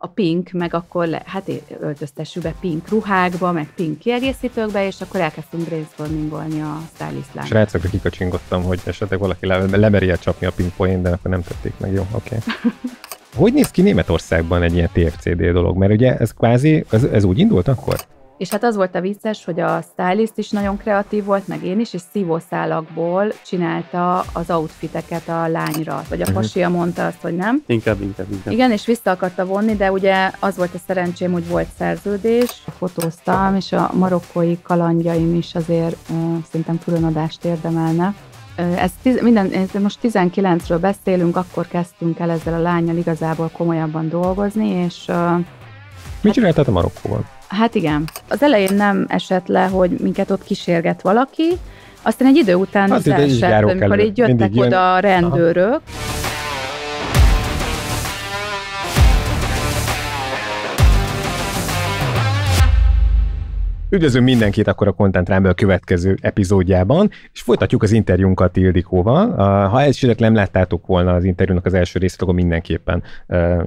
a pink, meg akkor le, hát öltöztessük be pink ruhákba, meg pink kiegészítőkbe, és akkor elkezdtünk brainstormingolni a stylist lányt. Srácokra kikacsingottam, hogy esetleg valaki le, lemerje csapni a pink poén, de akkor nem tették meg, jó, oké. Okay. hogy néz ki Németországban egy ilyen TFCD dolog? Mert ugye ez kvázi, ez, ez úgy indult akkor? És hát az volt a vicces, hogy a stylist is nagyon kreatív volt, meg én is, és szívószálakból csinálta az outfiteket a lányra. Vagy a pasia mhm. mondta azt, hogy nem. Inkább, inkább, inkább. Igen, és vissza akarta vonni, de ugye az volt a szerencsém, hogy volt szerződés. Fotóztam, és a marokkói kalandjaim is azért uh, szerintem különadást érdemelne. Ez tiz, minden, ez most 19-ről beszélünk, akkor kezdtünk el ezzel a lányjal igazából komolyabban dolgozni, és... Uh, Mit hát, csináltál a Marokkóban? Hát igen. Az elején nem esett le, hogy minket ott kísérget valaki, aztán egy idő után hát, az esett, amikor így jöttek Mindig oda a rendőrök. Aha. Üdvözlünk mindenkit akkor a Content Rumble következő epizódjában, és folytatjuk az interjúnkat Ildikóval. Ha esetleg nem láttátok volna az interjúnak az első részét, akkor mindenképpen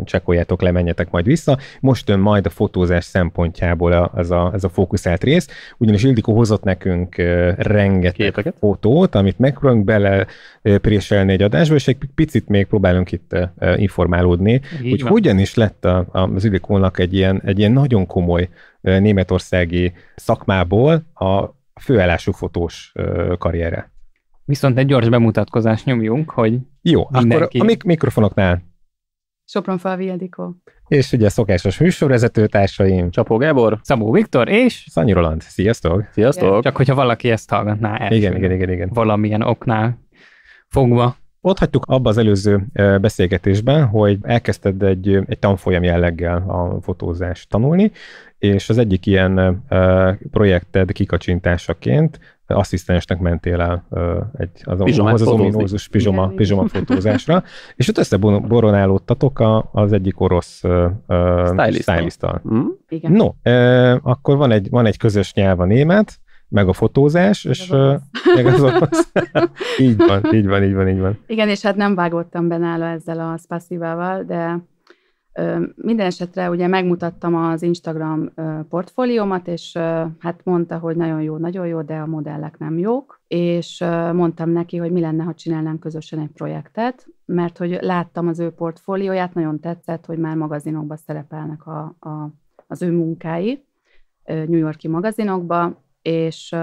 csekkoljátok lemenjetek majd vissza. Most jön majd a fotózás szempontjából ez a, ez a fókuszált rész, ugyanis Ildikó hozott nekünk rengeteg Képeket? fotót, amit megpróbálunk bele préselni egy adásba, és egy picit még próbálunk itt informálódni, Így hogy van. hogyan is lett az Ildikónak egy ilyen, egy ilyen nagyon komoly németországi szakmából a főállású fotós karriere. Viszont egy gyors bemutatkozást nyomjunk, hogy Jó, mindenki... akkor a mik- mikrofonoknál Favi Edikó. És ugye szokásos műsorvezető társaim. Csapó Gábor. Szabó Viktor és... Szanyi Roland. Sziasztok! Sziasztok! Csak hogyha valaki ezt hallgatná el. Igen, igen, igen, igen. Valamilyen oknál fogva. Ott hagytuk abba az előző beszélgetésben, hogy elkezdted egy, egy tanfolyam jelleggel a fotózást tanulni, és az egyik ilyen projekted kikacsintásaként asszisztensnek mentél el egy, az, az, az ominózus pizsoma, pizsoma fotózásra, és ott összeboronálódtatok a, az egyik orosz stylisttal. Mm. Igen. No, akkor van egy, van egy közös nyelv a német, meg a fotózás, és meg az orosz. így van, így van, így van, így van. Igen, és hát nem vágottam be nála ezzel a spasszívával, de minden esetre ugye megmutattam az Instagram portfóliómat, és hát mondta, hogy nagyon jó, nagyon jó, de a modellek nem jók, és mondtam neki, hogy mi lenne, ha csinálnánk közösen egy projektet, mert hogy láttam az ő portfólióját, nagyon tetszett, hogy már magazinokban szerepelnek a, a, az ő munkái, New Yorki magazinokba, és,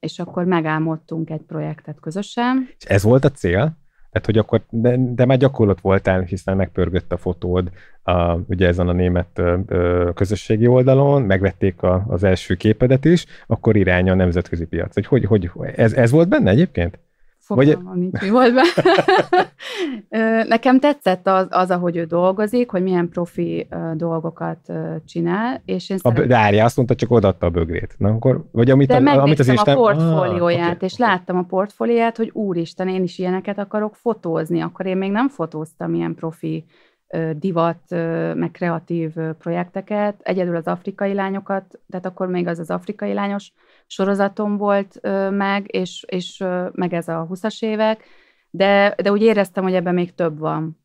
és akkor megálmodtunk egy projektet közösen. És ez volt a cél? Tehát, hogy akkor, de, de már gyakorlat voltál, hiszen megpörgött a fotód a, ugye ezen a német ö, közösségi oldalon, megvették a, az első képedet is, akkor irány a nemzetközi piac. Hogy, hogy, hogy ez, ez volt benne egyébként? Fogalmam nincs, mi volt be. Nekem tetszett az, az, ahogy ő dolgozik, hogy milyen profi dolgokat csinál, és én a, szeretem... De Ária azt mondta, csak odaadta a bögrét. Na, akkor, vagy amit, de a, amit az a Isten... Ah, portfólióját, ah, okay. és láttam a portfólióját, hogy úristen, én is ilyeneket akarok fotózni, akkor én még nem fotóztam ilyen profi divat, meg kreatív projekteket, egyedül az afrikai lányokat, tehát akkor még az az afrikai lányos sorozatom volt meg, és, és meg ez a 20-as évek, de, de úgy éreztem, hogy ebben még több van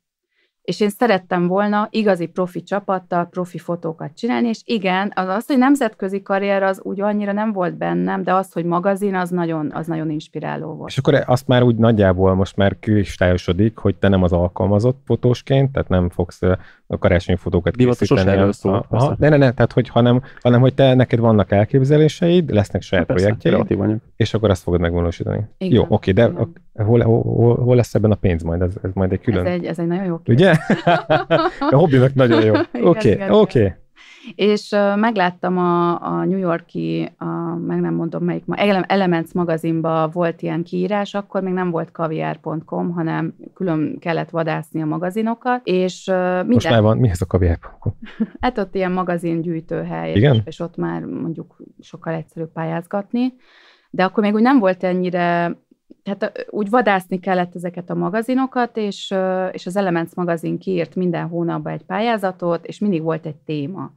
és én szerettem volna igazi profi csapattal profi fotókat csinálni, és igen, az, az hogy nemzetközi karrier az úgy annyira nem volt bennem, de az, hogy magazin, az nagyon, az nagyon inspiráló volt. És akkor azt már úgy nagyjából most már kristályosodik, hogy te nem az alkalmazott fotósként, tehát nem fogsz a karácsonyi fotókat Divatosos készíteni. Szó, Aha, ne, ne, ne, tehát hogy, hanem, hanem hogy te neked vannak elképzeléseid, lesznek saját persze, projektjeid, és akkor azt fogod megvalósítani. Igen, jó, oké, de A, hol, hol, hol, lesz ebben a pénz majd? Ez, ez majd egy külön... Ez egy, ez egy nagyon jó kérdés. Ugye? a hobbinak nagyon jó. Oké, oké. Okay, okay és megláttam a, a New Yorki, a, meg nem mondom melyik, ma Elements magazinban volt ilyen kiírás, akkor még nem volt kaviár.com, hanem külön kellett vadászni a magazinokat, és minden... Most már van, mi ez a kaviár.com? hát ott ilyen magazingyűjtőhely, Igen? És, és ott már mondjuk sokkal egyszerűbb pályázgatni, de akkor még úgy nem volt ennyire tehát úgy vadászni kellett ezeket a magazinokat, és, és az Elements magazin kiírt minden hónapban egy pályázatot, és mindig volt egy téma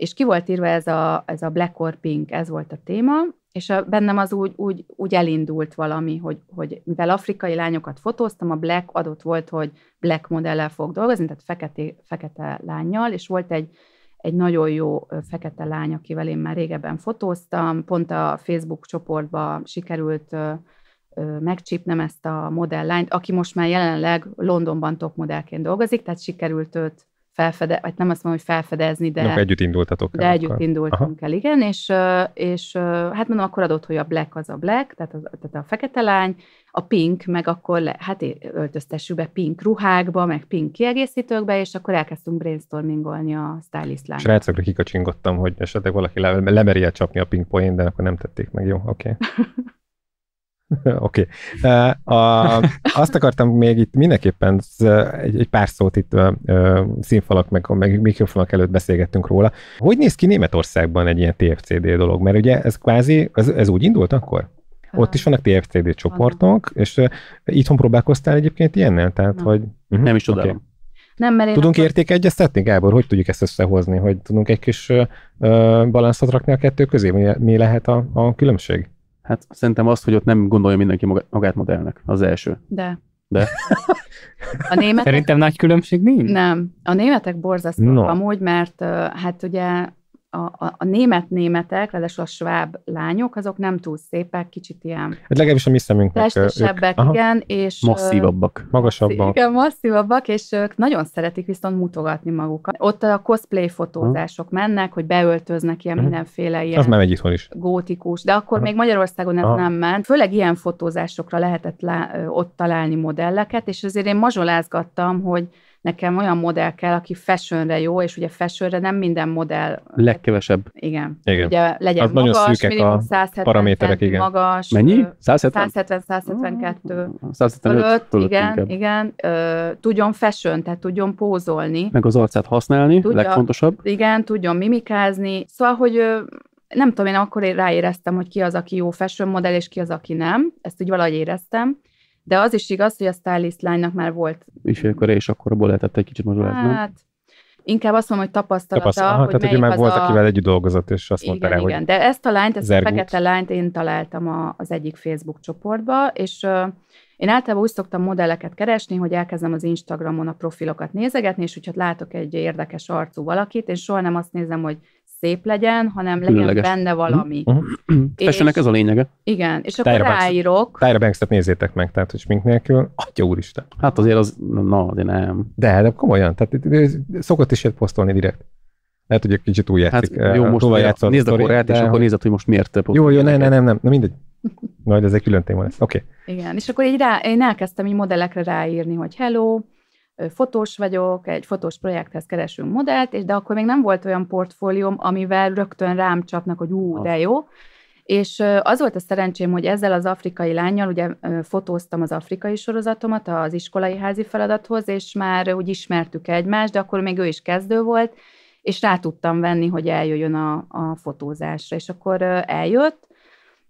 és ki volt írva ez a, ez a Black or Pink, ez volt a téma, és a, bennem az úgy, úgy, úgy elindult valami, hogy, hogy mivel afrikai lányokat fotóztam, a Black adott volt, hogy Black modellel fog dolgozni, tehát fekete, fekete lányjal, és volt egy, egy nagyon jó fekete lány, akivel én már régebben fotóztam, pont a Facebook csoportba sikerült megcsípnem ezt a modellányt, aki most már jelenleg Londonban topmodellként dolgozik, tehát sikerült őt felfede, vagy nem azt mondom, hogy felfedezni, de... Jó, együtt indultatok el. De együtt akkor. indultunk Aha. el, igen, és, és hát mondom, akkor adott, hogy a black az a black, tehát, az, tehát a fekete lány, a pink, meg akkor le, hát öltöztessük be pink ruhákba, meg pink kiegészítőkbe, és akkor elkezdtünk brainstormingolni a stylist lányt. Srácokra kikacsingottam, hogy esetleg valaki le, lemeri csapni a pink poén, de akkor nem tették meg, jó, oké. Okay. Oké. Okay. A, azt akartam még itt mindenképpen egy, egy pár szót itt a, színfalak meg, meg mikrofonok előtt beszélgettünk róla. Hogy néz ki Németországban egy ilyen TFCD dolog? Mert ugye ez kvázi, ez, ez úgy indult akkor? Hát Ott is vannak TFCD csoportok, és itthon próbálkoztál egyébként ilyennel? Tehát, nem. Hogy, uh-huh, nem is tudom. Okay. Nem, mert tudunk akkor... értékegyeztetni, Gábor? Hogy tudjuk ezt összehozni? Hogy tudunk egy kis uh, balanszot rakni a kettő közé? Mi, mi lehet a, a különbség? Hát szerintem azt, hogy ott nem gondolja mindenki magát modellnek, az első. De. De. A németek... Szerintem nagy különbség nincs? Nem. A németek borzasztók no. amúgy, mert hát ugye a, a, a német-németek, ráadásul a sváb lányok, azok nem túl szépek, kicsit ilyen... Hát legalábbis a mi szemünknek. Testesebbek, ők, igen, aha, és... Masszívabbak. Magasabbak. Igen, masszívabbak, és ők nagyon szeretik viszont mutogatni magukat. Ott a cosplay fotózások hmm. mennek, hogy beöltöznek ilyen hmm. mindenféle ilyen... Az már egy itthon is. Gótikus, de akkor aha. még Magyarországon ez aha. nem ment. Főleg ilyen fotózásokra lehetett lá, ott találni modelleket, és azért én mazsolázgattam, hogy nekem olyan modell kell, aki fashionre jó, és ugye fashionre nem minden modell. Legkevesebb. Igen. igen. Ugye legyen Az magas, nagyon szűkek a 170 paraméterek, igen. magas. Mennyi? 170? 170-172 fölött, igen, inkább. igen. Ö, tudjon fashion, tehát tudjon pózolni. Meg az arcát használni, tudja, legfontosabb. Igen, tudjon mimikázni. Szóval, hogy nem tudom, én akkor ráéreztem, hogy ki az, aki jó fashion modell, és ki az, aki nem. Ezt úgy valahogy éreztem. De az is igaz, hogy a stylist lánynak már volt. akkor és akkor abból lehetett egy kicsit mazsolázni. Hát, inkább azt mondom, hogy tapasztalata. Tapaszt- Aha, hogy tehát, hogy már volt, a... akivel együtt dolgozott, és azt igen, mondta rá, igen. hogy... de ezt a lányt, ezt a fekete lányt én találtam a, az egyik Facebook csoportba, és uh, én általában úgy szoktam modelleket keresni, hogy elkezdem az Instagramon a profilokat nézegetni, és hogyha látok egy érdekes arcú valakit, én soha nem azt nézem, hogy szép legyen, hanem legyen Különleges. benne mhm. valami. Uh-huh. uh-huh. Fessenek ez a lényege. Igen, és Tyra akkor Banks-t. ráírok. Tyra banks nézzétek meg, tehát hogy smink nélkül, atya úristen. Hát azért az, na de nem. De, de komolyan, tehát szokott is ilyet posztolni direkt. Lehet, hogy egy kicsit új hát, játszik. Hát, jó, eh, most játszott, nézd a korát, és akkor nézed, hogy most miért Jó, jó, nem, nem, nem, nem, na mindegy. Majd ez egy külön téma lesz. Oké. Okay. Igen, és akkor így rá, én elkezdtem így modellekre ráírni, hogy hello, fotós vagyok, egy fotós projekthez keresünk modellt, és de akkor még nem volt olyan portfólióm, amivel rögtön rám csapnak, hogy ú, de jó. És az volt a szerencsém, hogy ezzel az afrikai lányjal, ugye fotóztam az afrikai sorozatomat az iskolai házi feladathoz, és már úgy ismertük egymást, de akkor még ő is kezdő volt, és rá tudtam venni, hogy eljöjjön a, a fotózásra. És akkor eljött,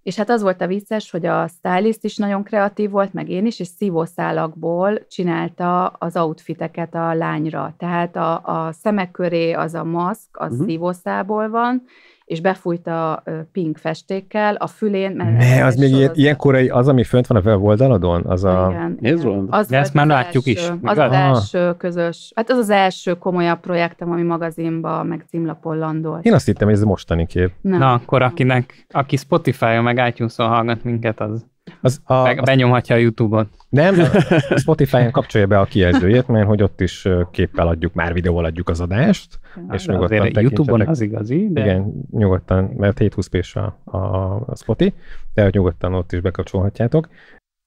és hát az volt a vicces, hogy a stylist is nagyon kreatív volt, meg én is, és szívószálakból csinálta az outfiteket a lányra. Tehát a, a szemek köré az a maszk, az uh-huh. Mhm. szívószából van, és befújta pink festékkel, a fülén... Mert ne, az még sorozat. ilyen, korai, az, ami fönt van a weboldaladon, az a... Igen, Nézd igen. Az De ezt már látjuk első, is. Az az első közös, hát az az első komolyabb projektem, ami magazinba, meg címlapon landolt. Én azt hittem, hogy ez mostani kép. Nem. Na, akkor akinek, aki Spotify-on meg itunes hallgat minket, az az, a, Meg benyomhatja a YouTube-on. Nem, a Spotify-en kapcsolja be a kijelzőjét, mert hogy ott is képpel adjuk, már videóval adjuk az adást. Na, hát és nyugodtan YouTube-on az igazi, de... Igen, nyugodtan, mert 720 p a, a, a Spotify, de hogy nyugodtan ott is bekapcsolhatjátok.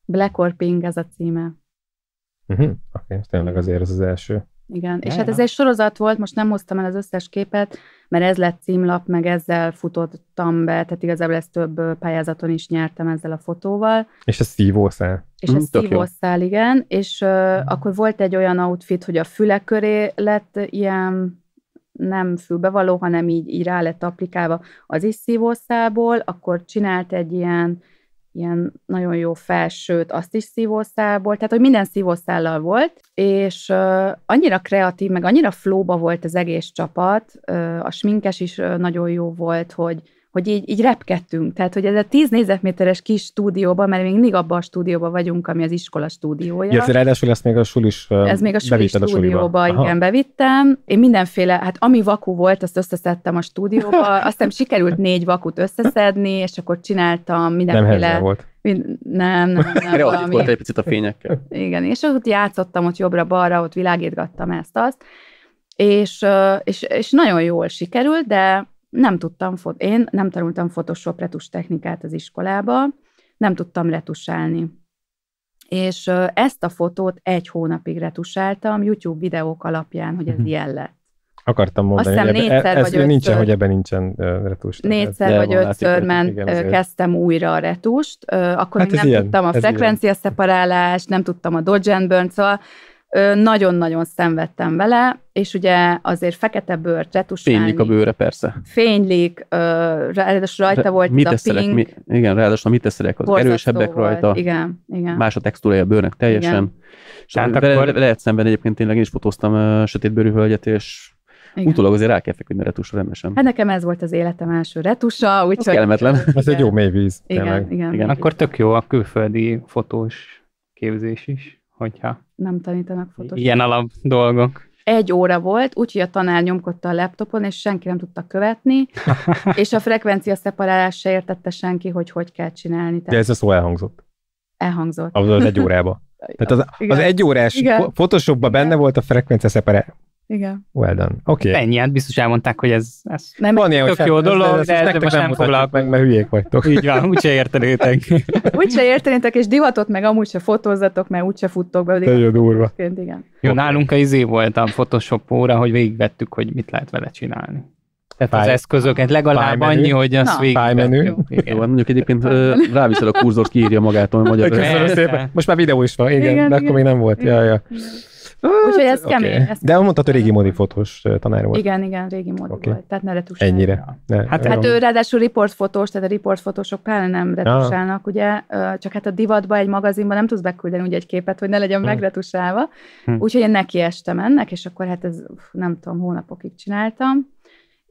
Black Orping ez a címe. Uh-huh. Oké, okay, tényleg azért ez az első igen. Ja, és hát ja. ez egy sorozat volt, most nem hoztam el az összes képet, mert ez lett címlap, meg ezzel futottam be, tehát igazából ezt több pályázaton is nyertem ezzel a fotóval. És ez szívószál. És ez mm, szívószál, jó. igen, és uh, akkor volt egy olyan outfit, hogy a fülek köré lett ilyen nem fülbevaló, hanem így, így rá lett applikálva az is szívószálból, akkor csinált egy ilyen ilyen nagyon jó felsőt, azt is szívószálból, tehát hogy minden szívószállal volt, és uh, annyira kreatív, meg annyira flóba volt az egész csapat, uh, a sminkes is uh, nagyon jó volt, hogy hogy így, így repkedtünk. Tehát, hogy ez a 10 négyzetméteres kis stúdióban, mert még mindig abban a stúdióban vagyunk, ami az iskola stúdiója. Ja, ez ráadásul ezt még a sulis Ez még a suli stúdióba, a igen, bevittem. Én mindenféle, hát ami vakú volt, azt összeszedtem a stúdióba. Aztán sikerült négy vakut összeszedni, és akkor csináltam mindenféle... Nem volt. Mind, nem, nem, nem. volt egy picit a fényekkel. Igen, és ott játszottam, ott jobbra-balra, ott világítgattam ezt-azt, és, és, és nagyon jól sikerült, de nem tudtam, én nem tanultam Photoshop retus technikát az iskolába, nem tudtam retusálni. És ezt a fotót egy hónapig retusáltam YouTube videók alapján, hogy ez mm-hmm. ilyen lett. Akartam mondani, Azt hiszem, ez, e- vagy ez nincsen, hogy ebben nincsen retus. Négyszer ez vagy ötször ment, igen, kezdtem újra a retust, akkor hát még nem ilyen, tudtam a szeparálást, nem tudtam a dodge and burn, szóval nagyon-nagyon szenvedtem vele, és ugye azért fekete bőr, retusálni. Fénylik a bőre, persze. Fénylik, ráadásul rajta volt mit ez a pink. Mi, igen, ráadásul mit teszelek, az erősebbek volt. rajta. Igen, igen. Más a textúrája a bőrnek teljesen. Igen. És Tehát akkor... lehet szemben egyébként tényleg én is fotóztam uh, sötétbőrű hölgyet, és igen. Utólag azért rá kell feküdni retusra rendesen. Hát nekem ez volt az életem első retusa, úgyhogy... Ez kellemetlen. ez egy jó mély Igen, igen, igen, igen. Akkor tök jó a külföldi fotós képzés is hogyha nem tanítanak fotót. Ilyen alap dolgok. Egy óra volt, úgyhogy a tanár nyomkodta a laptopon, és senki nem tudta követni, és a frekvencia szeparálás se értette senki, hogy hogy kell csinálni. Tehát... De ez a szó elhangzott. Elhangzott. Az, az egy órába. Tehát az, az egy órás igen. Photoshopban benne volt a frekvencia szeparálás. Igen. Well done. Oké. Okay. hát biztos elmondták, hogy ez, ez nem van ilyen, tök hogy jó ez, dolog, ez, de ez, nektek nem, nem meg, mert hülyék vagytok. Így van, úgyse értenétek. úgyse értenétek, és divatot meg amúgy se fotózzatok, mert úgyse futtok be. Nagyon durva. Ként, igen. Jó, okay. nálunk a izé volt a Photoshop óra, hogy végigvettük, hogy mit lehet vele csinálni. Tehát Pály... az eszközöket legalább Pálymenü. annyi, hogy az végig. Pálymenü. Jó, van, mondjuk egyébként ráviszel a kurzort, kiírja magától a magyar. Köszönöm szépen. Most már videó is van, igen, igen de igen. akkor még nem volt. Ja, ja. Hát, Úgyhogy ez okay. kemény. Ez De mondtad, hogy régi módi fotós eh, tanár volt. Igen, igen, régi módi okay. volt. Tehát ne retusálják. Ennyire. Ne, hát, hát ő ráadásul riportfotós, tehát a riportfotósok pláne nem retusálnak, ah. ugye? Csak hát a divatba, egy magazinba nem tudsz beküldeni úgy egy képet, hogy ne legyen hmm. megretusálva. Hmm. Úgyhogy én neki estem ennek, és akkor hát ez nem tudom, hónapokig csináltam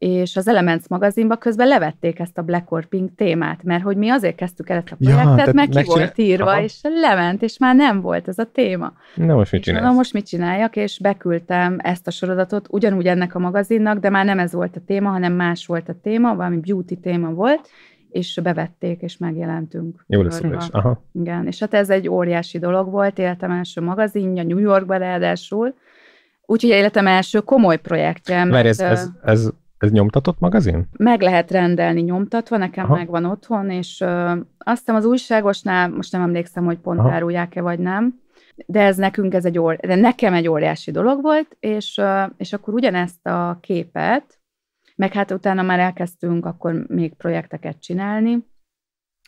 és az Elements magazinba közben levették ezt a Black Pink témát, mert hogy mi azért kezdtük el ezt a projektet, ja, mert ki megcsinál... volt írva, Aha. és lement, és már nem volt ez a téma. Na most mit csinálsz? Na most mit csináljak, és beküldtem ezt a sorozatot, ugyanúgy ennek a magazinnak, de már nem ez volt a téma, hanem más volt a téma, valami beauty téma volt, és bevették, és megjelentünk. Jó lesz is. Aha. Igen, és hát ez egy óriási dolog volt, életem első magazinja, New Yorkban ráadásul, Úgyhogy életem első komoly projektje. Mert, mert ez, ez, ez ez nyomtatott magazin? Meg lehet rendelni nyomtatva, nekem Aha. megvan otthon, és ö, hiszem az újságosnál, most nem emlékszem, hogy pont Aha. árulják-e vagy nem, de ez nekünk, ez egy or, de nekem egy óriási dolog volt, és, ö, és akkor ugyanezt a képet, meg hát utána már elkezdtünk akkor még projekteket csinálni,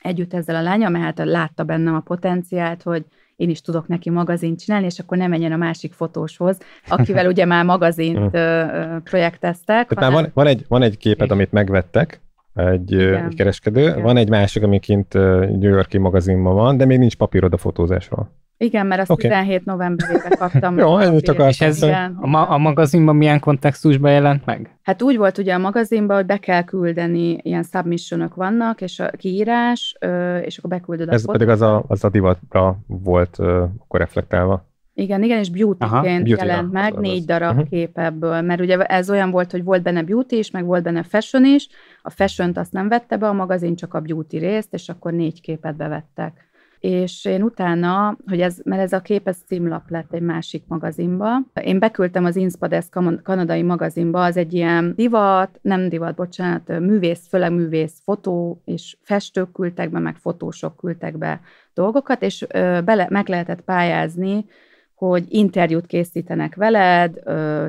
együtt ezzel a lányom, mert hát látta bennem a potenciált, hogy én is tudok neki magazint csinálni, és akkor nem menjen a másik fotóshoz, akivel ugye már magazint projekteztek. Tehát hanem... van, van, egy, van egy képet, amit megvettek, egy, Igen. egy kereskedő, Igen. van egy másik, amiként New Yorki magazinban van, de még nincs papírod a fotózásról. Igen, mert azt okay. 17 novemberében kaptam. Jó, előtt akarsz. Ez igen, a, ma- a magazinban milyen kontextusban jelent meg? Hát úgy volt ugye a magazinban, hogy be kell küldeni, ilyen submissionok vannak, és a kiírás, és akkor beküldöd a Ez pedig az a, az a divatra volt akkor reflektálva. Igen, igen, és beautyként beauty, jelent ja, meg az, az, négy darab uh-huh. kép ebből, mert ugye ez olyan volt, hogy volt benne beauty is, meg volt benne fashion is, a fashion azt nem vette be, a magazin csak a beauty részt, és akkor négy képet bevettek és én utána, hogy ez, mert ez a kép, ez címlap lett egy másik magazinba, én beküldtem az Inspades kanadai magazinba, az egy ilyen divat, nem divat, bocsánat, művész, főleg művész, fotó, és festők küldtek be, meg fotósok küldtek be dolgokat, és bele, meg lehetett pályázni hogy interjút készítenek veled,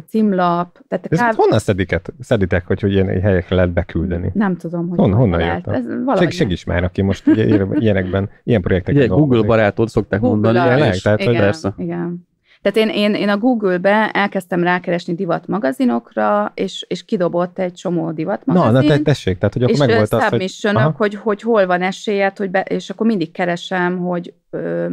címlap. Tehát ez káv... honnan szediket, szeditek, hogy, hogy ilyen helyekre lehet beküldeni? Nem tudom, hogy Hon, honnan jött Ez valahogy segíts már, aki most ugye, ilyenekben, ilyen projektekben Ugye, Google barátod szokták Google mondani. Tényleg? Tehát, igen, hogy persze. igen. Tehát én, én, én a Google-be elkezdtem rákeresni divatmagazinokra, és, és kidobott egy csomó divatmagazin. Na, na te, tessék, tehát hogy akkor megvolt az, hogy... És hogy, hogy hol van esélyed, hogy be, és akkor mindig keresem, hogy ö,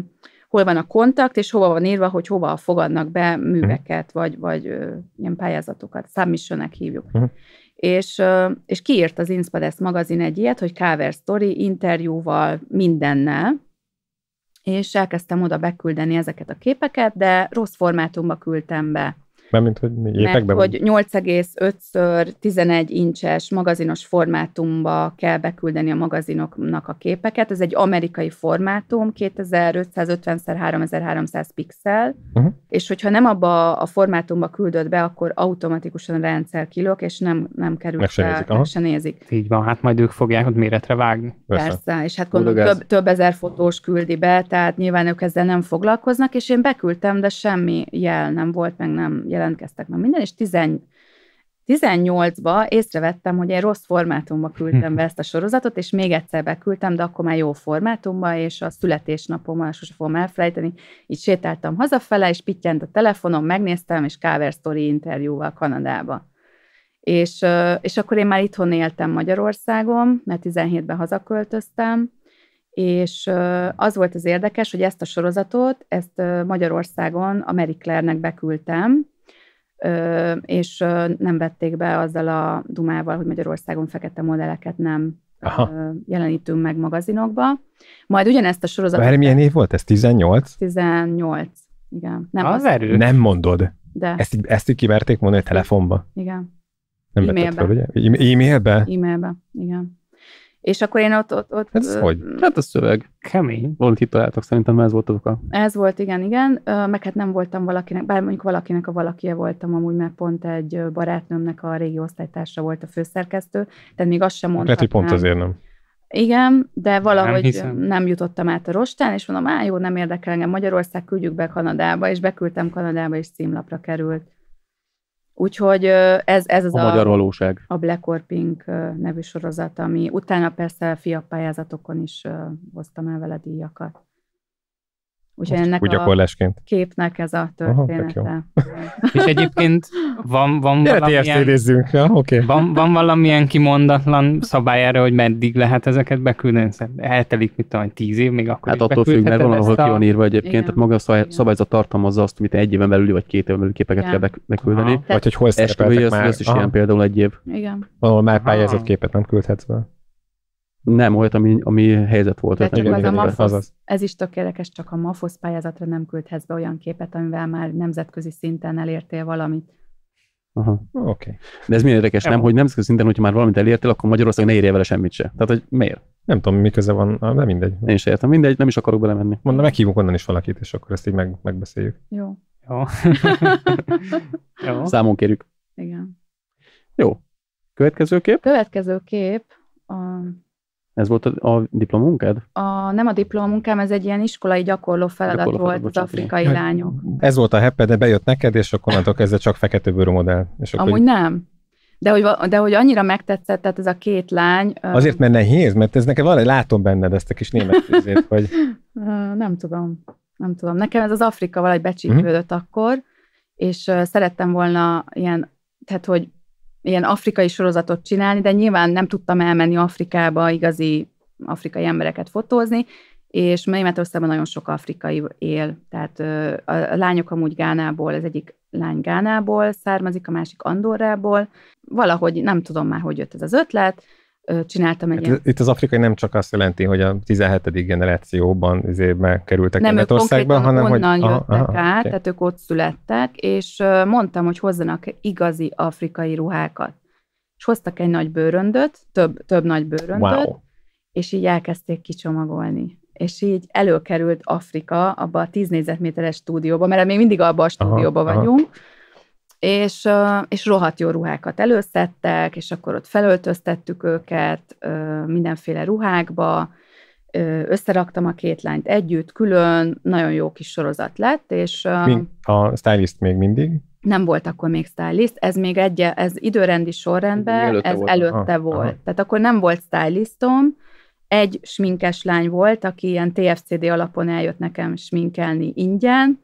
hol van a kontakt, és hova van írva, hogy hova fogadnak be mhm. műveket, vagy, vagy ö, ilyen pályázatokat, submission hívjuk. Uh-huh. És, ö, és kiírt az Inspades magazin egy ilyet, hogy cover story, interjúval, mindennel, és elkezdtem oda beküldeni ezeket a képeket, de rossz formátumba küldtem be mint hogy években? Mert, hogy 8,5-ször 11 incses magazinos formátumba kell beküldeni a magazinoknak a képeket. Ez egy amerikai formátum, 2550x3300 pixel, uh-huh. és hogyha nem abba a formátumba küldöd be, akkor automatikusan rendszer kilök, és nem, nem kerül meg se, nézik, meg se nézik. Így van, hát majd ők fogják ott méretre vágni. Persze, Persze. és hát gondolom több, több ezer fotós küldi be, tehát nyilván ők ezzel nem foglalkoznak, és én beküldtem, de semmi jel nem volt, meg nem jel jelentkeztek meg minden, és 10, 18-ba észrevettem, hogy én rossz formátumba küldtem be ezt a sorozatot, és még egyszer beküldtem, de akkor már jó formátumba, és a születésnapommal sose fogom elfelejteni. Így sétáltam hazafele, és pittyent a telefonom, megnéztem, és Káver Story interjúval Kanadába. És, és akkor én már itthon éltem Magyarországon, mert 17-ben hazaköltöztem, és az volt az érdekes, hogy ezt a sorozatot, ezt Magyarországon a Mary Claire-nek beküldtem, és nem vették be azzal a dumával, hogy Magyarországon fekete modelleket nem Aha. jelenítünk meg magazinokba. Majd ugyanezt a sorozatot... Várj, milyen év volt ez? 18? 18, igen. Nem, az, az Nem mondod. De. Ezt, így, ezt így kiverték mondani telefonba? Igen. Nem e-mailbe. Fel, ugye? E-mailbe? E-mailbe, igen. És akkor én ott... ott, ott hát ez hogy? Hát a szöveg. Kemény. volt itt találtak, szerintem ez volt az a Ez volt, igen, igen. Meg hát nem voltam valakinek, bár mondjuk valakinek a valakie voltam, amúgy mert pont egy barátnőmnek a régi osztálytársa volt a főszerkesztő, tehát még azt sem hát mondtam. Lehet, hogy pont azért nem. Igen, de valahogy nem, nem jutottam át a rostán, és mondom, á, jó, nem érdekel engem Magyarország, küldjük be Kanadába, és beküldtem Kanadába, és címlapra került. Úgyhogy ez, ez az a, a magyar valóság. A Black or Pink nevű sorozat, ami utána persze fiatal pályázatokon is hoztam el vele díjakat. Úgyhogy ennek úgy a képnek ez a története. Aha, És egyébként van, van valamilyen... Ja, okay. van, van valamilyen kimondatlan szabály erre, hogy meddig lehet ezeket beküldeni? Eltelik, mit tudom, tíz év, még akkor Hát attól függ, mert van, ahol ki van írva egyébként, Igen. tehát maga a szabályzat tartalmazza azt, amit egy éven belül vagy két éven belül képeket Igen. kell beküldeni. Aha. Vagy hogy hol szerepeltek már. Ez, is ilyen például egy év. Igen. Valahol már pályázott képet nem küldhetsz be. Nem, olyat, ami, ami helyzet volt. Tehát nem az a MAFOSZ, ez is tök érdekes, csak a MAFOSZ pályázatra nem küldhetsz be olyan képet, amivel már nemzetközi szinten elértél valamit. Aha. Oké. Okay. De ez milyen érdekes, nem, nem hogy nemzetközi szinten, hogyha már valamit elértél, akkor Magyarország ne érje vele semmit se. Tehát, hogy miért? Nem tudom, mi köze van, nem mindegy. Én is értem, mindegy, nem is akarok belemenni. Mondom, meghívunk onnan is valakit, és akkor ezt így meg, megbeszéljük. Jó. Jó. Jó. Számon kérjük. Igen. Jó. Következő kép? Következő kép a ez volt a, a diplomunkád? A, nem a diplomunkám, ez egy ilyen iskolai gyakorló feladat gyakorló volt az afrikai igen. Hm. lányok. Ez volt a heppe, de bejött neked, és akkor onnantól kezdve csak fekete bőrű modell. És akkor Amúgy így... nem. De hogy, de hogy annyira megtetszett, tehát ez a két lány. Azért, mert nehéz, mert ez nekem valahogy látom benned ezt a kis német fizét, vagy... nem tudom, nem tudom. Nekem ez az Afrika valahogy becsípődött uh-huh. akkor, és szerettem volna ilyen, tehát hogy ilyen afrikai sorozatot csinálni, de nyilván nem tudtam elmenni Afrikába igazi afrikai embereket fotózni, és Németországban nagyon sok afrikai él, tehát a lányok amúgy Gánából, az egyik lány Gánából származik, a másik Andorrából. Valahogy nem tudom már, hogy jött ez az ötlet, csináltam egy hát ilyen... Itt az afrikai nem csak azt jelenti, hogy a 17. generációban izé kerültek nem, Németországba, hanem hogy... Nem, onnan jöttek aha, át, okay. tehát ők ott születtek, és mondtam, hogy hozzanak igazi afrikai ruhákat. És hoztak egy nagy bőröndöt, több, több nagy bőröndöt, wow. és így elkezdték kicsomagolni. És így előkerült Afrika abba a 10 négyzetméteres stúdióba, mert még mindig abba a stúdióban aha, vagyunk, aha és, és rohadt jó ruhákat előszedtek, és akkor ott felöltöztettük őket mindenféle ruhákba, összeraktam a két lányt együtt, külön, nagyon jó kis sorozat lett, és... A stylist még mindig? Nem volt akkor még stylist, ez még egy, ez időrendi sorrendben, előtte ez volt. előtte aha, volt. Aha. Tehát akkor nem volt stylistom, egy sminkes lány volt, aki ilyen TFCD alapon eljött nekem sminkelni ingyen,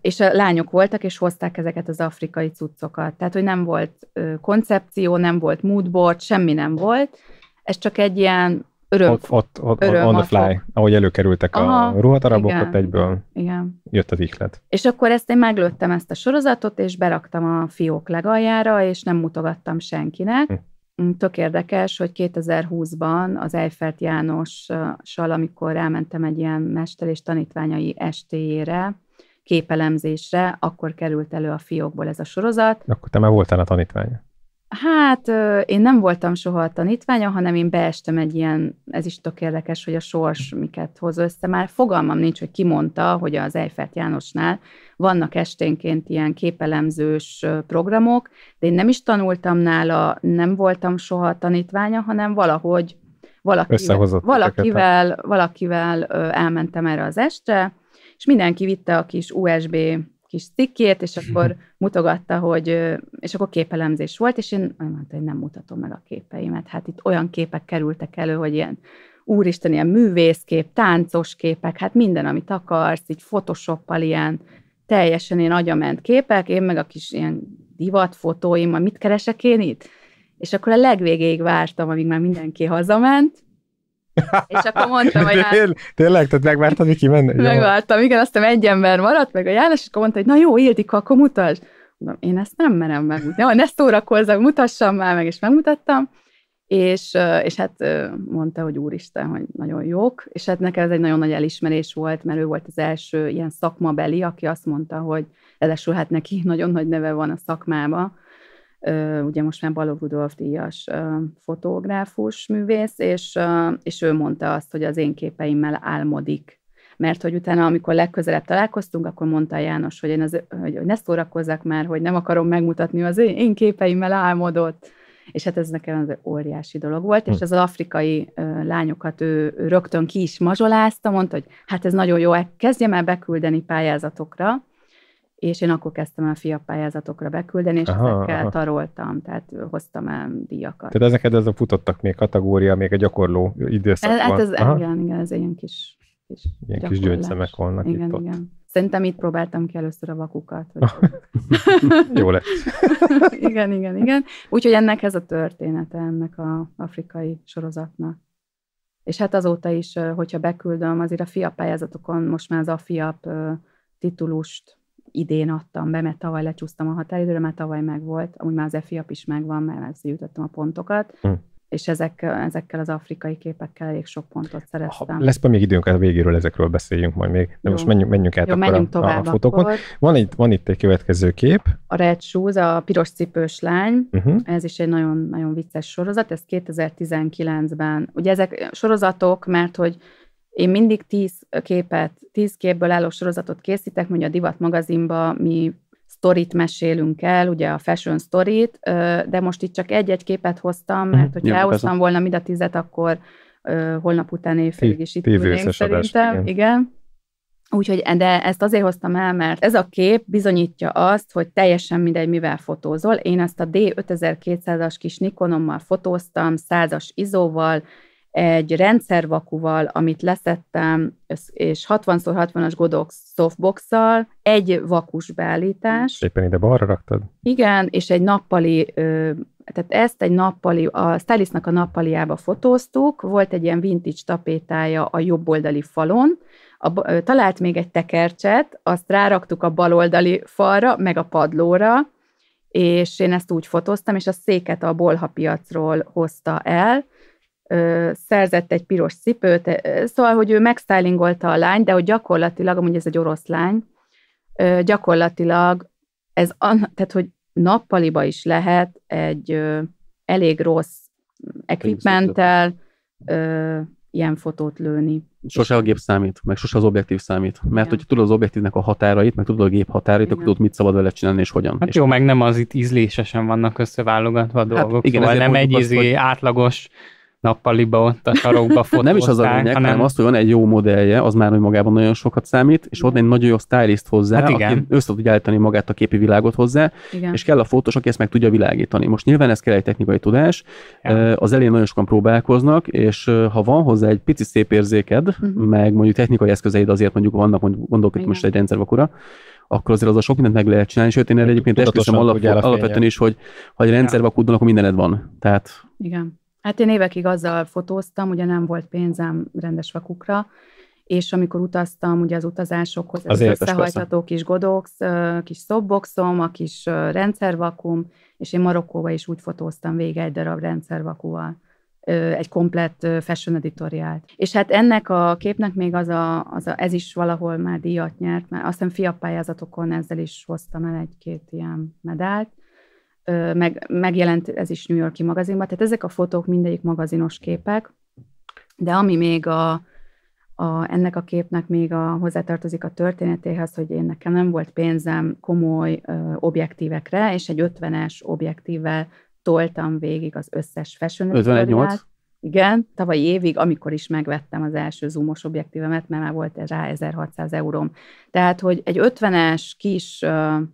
és a lányok voltak, és hozták ezeket az afrikai cuccokat. Tehát, hogy nem volt koncepció, nem volt moodboard, semmi nem volt. Ez csak egy ilyen öröm, ott, ott, ott öröm on the fly, hatok. ahogy előkerültek Aha, a ruhadarabok, igen, ott egyből igen. jött az ihlet. És akkor ezt én meglőttem ezt a sorozatot, és beraktam a fiók legaljára, és nem mutogattam senkinek. Hm. Mm, tök érdekes, hogy 2020-ban az Eiffelt Jánossal, amikor elmentem egy ilyen mester és tanítványai estéjére, képelemzésre, akkor került elő a fiókból ez a sorozat. Akkor te már voltál a tanítványa? Hát én nem voltam soha a tanítványa, hanem én beestem egy ilyen, ez is tök érdekes, hogy a sors miket hoz össze. Már fogalmam nincs, hogy ki mondta, hogy az Eiffelt Jánosnál vannak esténként ilyen képelemzős programok, de én nem is tanultam nála, nem voltam soha a tanítványa, hanem valahogy valakivel, valakivel, valakivel elmentem erre az estre, és mindenki vitte a kis USB kis cikkét, és akkor mutogatta, hogy, és akkor képelemzés volt, és én olyan mondta, hogy nem mutatom meg a képeimet. Hát itt olyan képek kerültek elő, hogy ilyen úristen, ilyen művészkép, táncos képek, hát minden, amit akarsz, így Photoshop ilyen teljesen én agyament képek, én meg a kis ilyen divatfotóim, mit keresek én itt? És akkor a legvégéig vártam, amíg már mindenki hazament, és akkor mondtam, hogy... Hát- tél, Tényleg? Tehát megvártad, hogy kimenne? Megvártam, igen, aztán egy ember maradt, meg a János, és akkor mondta, hogy na jó, Ildika, akkor mutasd. Mondom, én ezt nem merem megmutatni. Ja, ne szórakozzak, mutassam már meg, és megmutattam. És, és hát mondta, hogy úristen, hogy nagyon jók, és hát nekem ez egy nagyon nagy elismerés volt, mert ő volt az első ilyen szakmabeli, aki azt mondta, hogy elesül hát neki nagyon nagy neve van a szakmába, ugye most már Balogh Rudolf díjas fotográfus, művész, és, és ő mondta azt, hogy az én képeimmel álmodik mert hogy utána, amikor legközelebb találkoztunk, akkor mondta János, hogy, én az, hogy ne szórakozzak már, hogy nem akarom megmutatni az én, én képeimmel álmodott. És hát ez nekem az óriási dolog volt, és hm. az afrikai ö, lányokat ő, ő rögtön ki is mazsolázta, mondta, hogy hát ez nagyon jó, kezdjem el beküldeni pályázatokra, és én akkor kezdtem el fiapályázatokra beküldeni, és aha, ezekkel aha. taroltam, tehát hoztam el díjakat. Tehát ezeket ez a futottak még kategória, még a gyakorló időszakban. Hát ez, aha. igen, igen, ez ilyen kis kis Ilyen kis gyöngyszemek vannak igen, itt ott. igen. Szerintem itt próbáltam ki először a vakukat. Hogy... Jó lett. igen, igen, igen. Úgyhogy ennek ez a története, ennek az afrikai sorozatnak. És hát azóta is, hogyha beküldöm, azért a fiapályázatokon most már az a fiap titulust idén adtam be, mert tavaly lecsúsztam a határidőre, mert tavaly megvolt, amúgy már az FIAP is megvan, mert összegyűjtöttem a pontokat, hm. és ezek, ezekkel az afrikai képekkel elég sok pontot szereztem. Ha lesz még időnk a végéről, ezekről beszéljünk majd még, de Jó. most menjünk, menjünk át Jó, akkor menjünk a, a fotókon. Akkor. Van itt, van itt egy következő kép. A Red Shoes, a piros cipős lány, uh-huh. ez is egy nagyon, nagyon vicces sorozat, ez 2019-ben, ugye ezek sorozatok, mert hogy én mindig tíz képet, tíz képből álló sorozatot készítek, mondja a Divat magazinba mi sztorit mesélünk el, ugye a fashion sztorit, de most itt csak egy-egy képet hoztam, mhm. mert hogyha elhoztam volna mind a tizet, akkor holnap után évfélig is itt ülnénk szerintem. Adás, igen. igen. Úgyhogy, de ezt azért hoztam el, mert ez a kép bizonyítja azt, hogy teljesen mindegy, mivel fotózol. Én ezt a D5200-as kis Nikonommal fotóztam, százas izóval, egy rendszervakuval, amit leszettem, és 60x60-as Godox softbox egy vakus beállítás. Éppen ide balra raktad? Igen, és egy nappali, tehát ezt egy nappali, a stylistnak a nappaliába fotóztuk, volt egy ilyen vintage tapétája a jobboldali falon, a, talált még egy tekercset, azt ráraktuk a baloldali falra, meg a padlóra, és én ezt úgy fotóztam, és a széket a bolha piacról hozta el, szerzett egy piros cipőt, szóval, hogy ő megstylingolta a lány, de hogy gyakorlatilag, amúgy ez egy orosz lány, gyakorlatilag ez, tehát, hogy nappaliba is lehet egy elég rossz equipmenttel ilyen fotót lőni. Sose a gép számít, meg sose az objektív számít. Mert ja. hogyha tudod az objektívnek a határait, meg tudod a gép határait, akkor tudod, mit szabad vele csinálni és hogyan. Hát és jó, meg nem az itt ízlésesen vannak összeválogatva a hát dolgok, igen, szóval nem egy ízé, hogy... átlagos nappaliba ott a sarokba fotózták. Nem is az a lényeg, hanem az, hogy van egy jó modellje, az már hogy magában nagyon sokat számít, és ott egy nagyon jó stylist hozzá, hát igen. aki össze tudja állítani magát a képi világot hozzá, igen. és kell a fotós, aki ezt meg tudja világítani. Most nyilván ez kell egy technikai tudás, ja. az elén nagyon sokan próbálkoznak, és ha van hozzá egy pici szép érzéked, uh-huh. meg mondjuk technikai eszközeid azért mondjuk vannak, mondjuk gondolok itt most egy rendszervakura, akkor azért az a sok mindent meg lehet csinálni, sőt én erre egyébként esküszöm alap, alapvetően is, hogy ha egy rendszerbe akkor mindened van. Tehát Igen. Hát én évekig azzal fotóztam, ugye nem volt pénzem rendes vakukra, és amikor utaztam, ugye az utazásokhoz az, összehajtható kis godox, kis szobboxom, a kis rendszervakum, és én Marokkóba is úgy fotóztam végig egy darab rendszervakúval egy komplett fashion editoriált. És hát ennek a képnek még az a, az a ez is valahol már díjat nyert, mert azt hiszem fiapályázatokon ezzel is hoztam el egy-két ilyen medált, meg, megjelent ez is New Yorki magazinban, tehát ezek a fotók mindegyik magazinos képek, de ami még a, a, ennek a képnek még a, hozzátartozik a történetéhez, hogy én nekem nem volt pénzem komoly ö, objektívekre, és egy 50-es objektívvel toltam végig az összes Fashion 51 igen, tavalyi évig, amikor is megvettem az első zoomos objektívemet, mert már volt rá 1600 euróm. Tehát, hogy egy 50-es kis uh,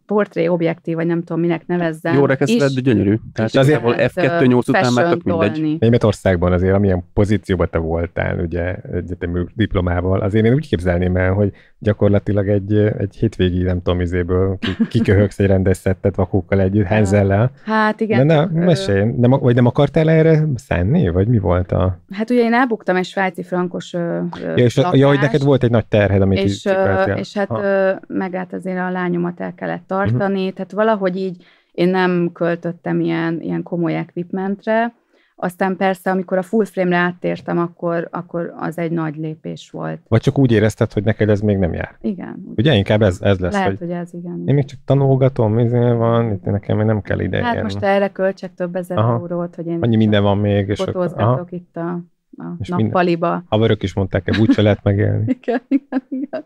portré objektív, vagy nem tudom, minek nevezzem. Jó rekeszted, de gyönyörű. Tehát azért F2-8 után már tök mindegy. Németországban azért, amilyen pozícióban te voltál, ugye, egyetemű diplomával, azért én úgy képzelném el, hogy gyakorlatilag egy, egy hétvégi, nem tudom, izéből kiköhögsz egy rendes szettet vakókkal együtt, henzellel. Hát igen. Na, na, mesélj, nem, vagy nem akartál erre szenni, vagy mi volt? volt a... Hát ugye én elbuktam egy svájci frankos ö, ja, és, lakást, ja, hogy neked volt egy nagy terhed, amit és, ö, És hát ö, meg hát azért a lányomat el kellett mhm. tartani, uh-huh. tehát valahogy így én nem költöttem ilyen, ilyen komoly equipmentre, aztán persze, amikor a full frame-re áttértem, akkor, akkor az egy nagy lépés volt. Vagy csak úgy érezted, hogy neked ez még nem jár. Igen. Úgy. Ugye inkább ez, ez lesz. Lehet, hogy, hogy ez igen. Én még csak tanulgatom, mi izé van, itt nekem még nem kell ide. Hát most erre költsek több ezer Aha. eurót, hogy én Annyi minden van még. És fotózgatok akkor... itt a és nappaliba. Minden, haverok is mondták, hogy úgyse lehet megélni. igen, igen, igen.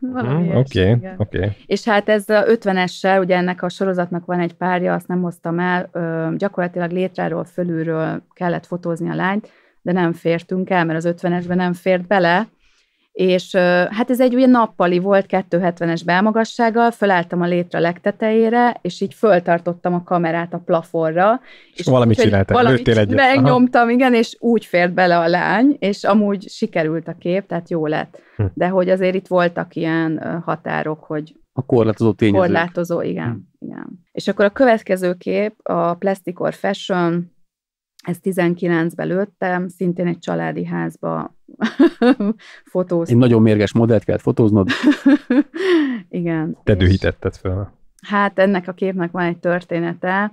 Valami mhm. Oké, oké. Okay, okay. És hát ez a 50-essel, ugye ennek a sorozatnak van egy párja, azt nem hoztam el, ö, gyakorlatilag létráról, fölülről kellett fotózni a lányt, de nem fértünk el, mert az 50-esben nem fért bele, és hát ez egy ugye nappali volt 270-es belmagassággal, fölálltam a létre legtetejére, és így föltartottam a kamerát a plafonra. És valamit úgy, csináltál, valamit egyet. Megnyomtam, Aha. igen, és úgy fért bele a lány, és amúgy sikerült a kép, tehát jó lett. Hm. De hogy azért itt voltak ilyen határok, hogy a korlátozó tényezők. Korlátozó, igen, hm. igen. És akkor a következő kép a Plasticor Fashion ezt 19-ben lőttem, szintén egy családi házba fotóztam. Egy nagyon mérges modellt kellett fotóznod. Igen. Te dühítetted fel. Hát ennek a képnek van egy története.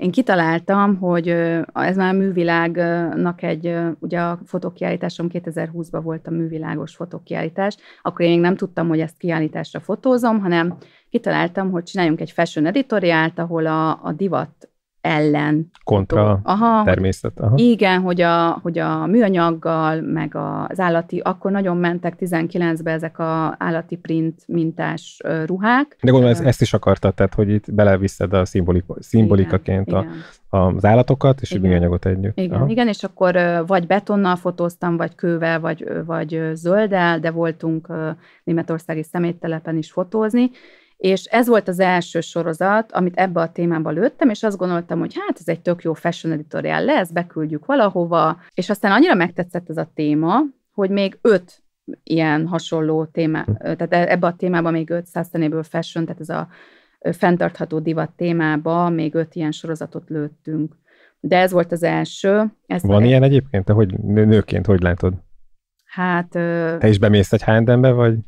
Én kitaláltam, hogy ez már a művilágnak egy, ugye a fotókiállításom 2020-ban volt a művilágos fotókiállítás, akkor én még nem tudtam, hogy ezt kiállításra fotózom, hanem kitaláltam, hogy csináljunk egy fashion editoriált, ahol a, a divat ellen. Kontra aha, természet. Aha. Igen, hogy a, hogy a műanyaggal, meg az állati, akkor nagyon mentek 19-be ezek a állati print mintás ruhák. De gondolom, ez, ezt is akartad, tehát, hogy itt beleviszed a szimbolika, szimbolikaként igen, a, igen. az állatokat és igen. a műanyagot együtt. Igen, aha. igen, és akkor vagy betonnal fotóztam, vagy kővel, vagy, vagy zölddel, de voltunk németországi szeméttelepen is fotózni, és ez volt az első sorozat, amit ebbe a témába lőttem, és azt gondoltam, hogy hát ez egy tök jó fashion editorial lesz, beküldjük valahova, és aztán annyira megtetszett ez a téma, hogy még öt ilyen hasonló téma, tehát e-, ebbe a témába még öt Sustainable Fashion, tehát ez a fenntartható divat témába még öt ilyen sorozatot lőttünk. De ez volt az első. Ezt Van e- ilyen egyébként? Te hogy nőként hogy látod? Hát... Te is bemész egy hm vagy?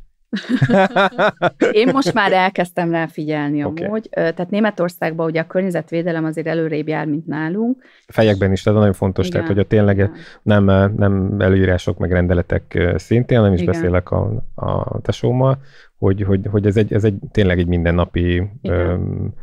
Én most már elkezdtem rá figyelni okay. amúgy. Tehát Németországban ugye a környezetvédelem azért előrébb jár, mint nálunk. Fejekben is, tehát nagyon fontos, Igen. tehát hogy a tényleg nem, nem előírások, meg rendeletek szintén, nem is Igen. beszélek a, a tesómmal, hogy, hogy, hogy ez, egy, ez egy tényleg egy mindennapi Igen. Öm,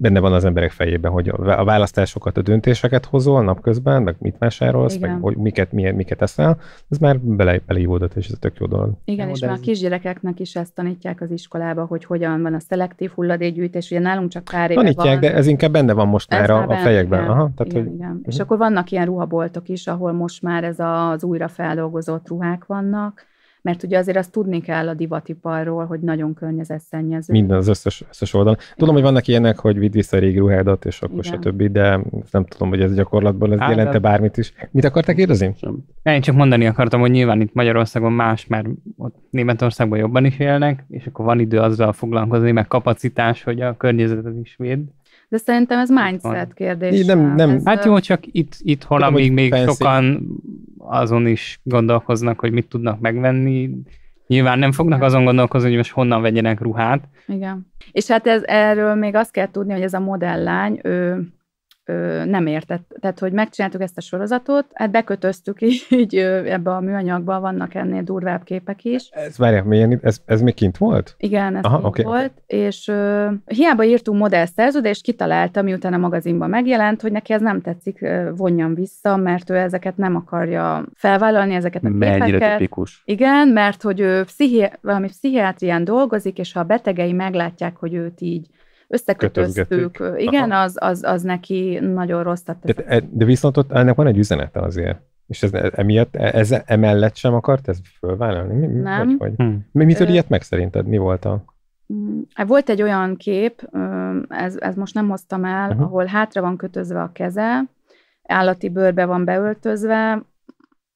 benne van az emberek fejében, hogy a választásokat, a döntéseket hozol napközben, meg mit vásárolsz, Igen. meg hogy miket, milyen, miket eszel, ez már bele, beleívódott, és ez tök jó dolog. Igen, Nem és már ez... kisgyerekeknek is ezt tanítják az iskolába, hogy hogyan van a szelektív hulladékgyűjtés, ugye nálunk csak pár éve Tanítják, van. de ez inkább benne van most már, a, benne, a fejekben. Igen. Aha, tehát, igen, hogy... igen. Uh-huh. És akkor vannak ilyen ruhaboltok is, ahol most már ez az feldolgozott ruhák vannak, mert ugye azért azt tudni kell a divatiparról, hogy nagyon környezetszennyező. Minden az összes, összes oldal. Tudom, hogy vannak ilyenek, hogy vidd vissza régi ruhádat, és akkor Igen. stb., de nem tudom, hogy ez gyakorlatban ez jelente bármit is. Mit akartak kérdezni? Én csak mondani akartam, hogy nyilván itt Magyarországon más, mert ott Németországban jobban is élnek, és akkor van idő azzal foglalkozni, meg kapacitás, hogy a környezetet is véd. De szerintem ez mindset kérdés. nem, nem. Ez hát jó, csak itt, itt hol, amíg még penszi. sokan azon is gondolkoznak, hogy mit tudnak megvenni, Nyilván nem fognak azon gondolkozni, hogy most honnan vegyenek ruhát. Igen. És hát ez, erről még azt kell tudni, hogy ez a modellány, ő ö, nem értett. Tehát, hogy megcsináltuk ezt a sorozatot, hát bekötöztük így, így ö, ebbe a műanyagba, vannak ennél durvább képek is. Ez, várják, milyen, ez, ez még kint volt? Igen, ez Aha, kint okay, volt, okay. és ö, hiába írtunk szerződést, kitalálta, miután a magazinban megjelent, hogy neki ez nem tetszik, vonjam vissza, mert ő ezeket nem akarja felvállalni, ezeket a Mennyire képeket. tipikus. Igen, mert hogy ő pszichi- valami pszichiátrián dolgozik, és ha a betegei meglátják, hogy őt így összekötöztük. Igen, az, az, az neki nagyon rossz. Tehát de, ez... de viszont ott ennek van egy üzenete azért. És ez, e, emiatt, e, ez, emellett sem akart ez fölvállalni? Mi, nem. Vagy, vagy? Hm. Mi, mitől Ö... ilyet meg szerinted? Mi volt a... Mm, e, volt egy olyan kép, ez, ez most nem hoztam el, uh-huh. ahol hátra van kötözve a keze, állati bőrbe van beöltözve,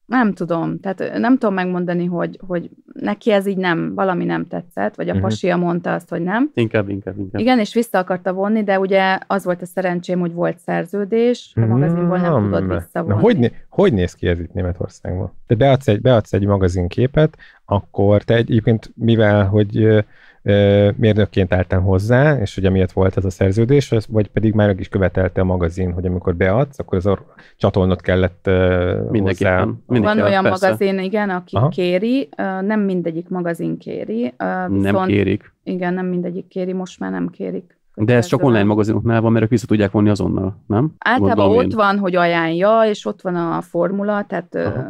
nem tudom, tehát nem tudom megmondani, hogy, hogy neki ez így nem, valami nem tetszett, vagy a uh-huh. pasia mondta azt, hogy nem. Inkább, inkább, inkább. Igen, és vissza akarta vonni, de ugye az volt a szerencsém, hogy volt szerződés, a hmm, magazinból nem, nem tudod visszavonni. Na, hogy, né- hogy néz ki ez itt Németországban? Te beadsz egy, beadsz egy magazinképet, akkor te egyébként, mivel, hogy mérnökként álltam hozzá, és hogy amiatt volt ez a szerződés, vagy pedig már is követelte a magazin, hogy amikor beadsz, akkor az a csatolnod kellett Mindenképpen. hozzá. Mindenki Van olyan persze. magazin, igen, aki Aha. kéri, nem mindegyik magazin kéri. Viszont, nem kérik. Igen, nem mindegyik kéri, most már nem kérik. De ez csak online magazinoknál van, mert ők vissza tudják vonni azonnal, nem? Általában Gondolom ott én. van, hogy ajánlja, és ott van a formula, tehát Aha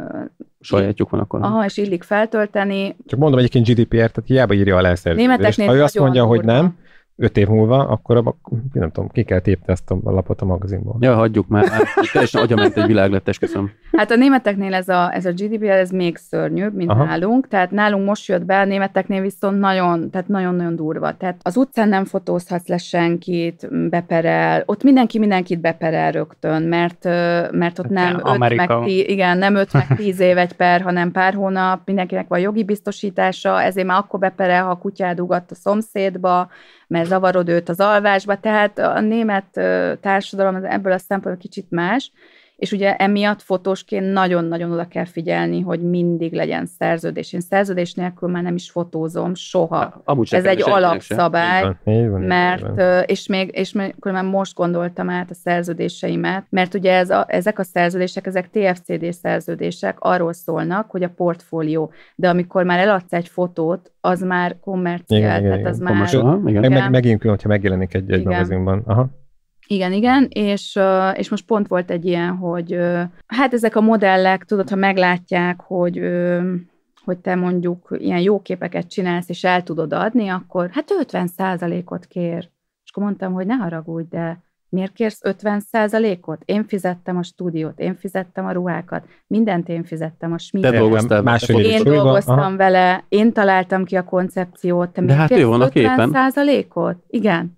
sajátjuk van akkor. Aha, és illik feltölteni. Csak mondom egyébként GDPR, tehát hiába írja alá a szerződést. Ha ő azt mondja, hogy nem, öt év múlva, akkor abba, nem tudom, ki kell tépni ezt a lapot a magazinból. Ja, hagyjuk már. már hát, teljesen agyament egy lett, köszönöm. Hát a németeknél ez a, ez a GDP, ez még szörnyűbb, mint Aha. nálunk. Tehát nálunk most jött be, a németeknél viszont nagyon, tehát nagyon-nagyon durva. Tehát az utcán nem fotózhatsz le senkit, beperel. Ott mindenki mindenkit beperel rögtön, mert, mert ott hát nem öt meg tí, igen, nem öt meg tíz év egy per, hanem pár hónap. Mindenkinek van jogi biztosítása, ezért már akkor beperel, ha a kutyád ugat a szomszédba, mert zavarod őt az alvásba, tehát a német társadalom ebből a szempontból kicsit más, és ugye emiatt fotósként nagyon-nagyon oda kell figyelni, hogy mindig legyen szerződés. Én szerződés nélkül már nem is fotózom soha. Amúgy Ez egy alapszabály, mert, és még, és még már most gondoltam át a szerződéseimet, mert ugye ez a, ezek a szerződések, ezek TFCD szerződések arról szólnak, hogy a portfólió, de amikor már eladsz egy fotót, az már kommerciál, igen, tehát igen, az igen. már... Kommerciál, igen. Meg, meg, megint külön, hogyha megjelenik egy, egy magazinban. Aha. Igen, igen, és, és most pont volt egy ilyen, hogy hát ezek a modellek, tudod, ha meglátják, hogy hogy te mondjuk ilyen jó képeket csinálsz, és el tudod adni, akkor hát 50 ot kér. És akkor mondtam, hogy ne haragudj, de miért kérsz 50 ot Én fizettem a stúdiót, én fizettem a ruhákat, mindent én fizettem, a smit. Te dolgoztál másfél Én dolgoztam aha. vele, én találtam ki a koncepciót, te de miért hát kérsz 50 ot Igen.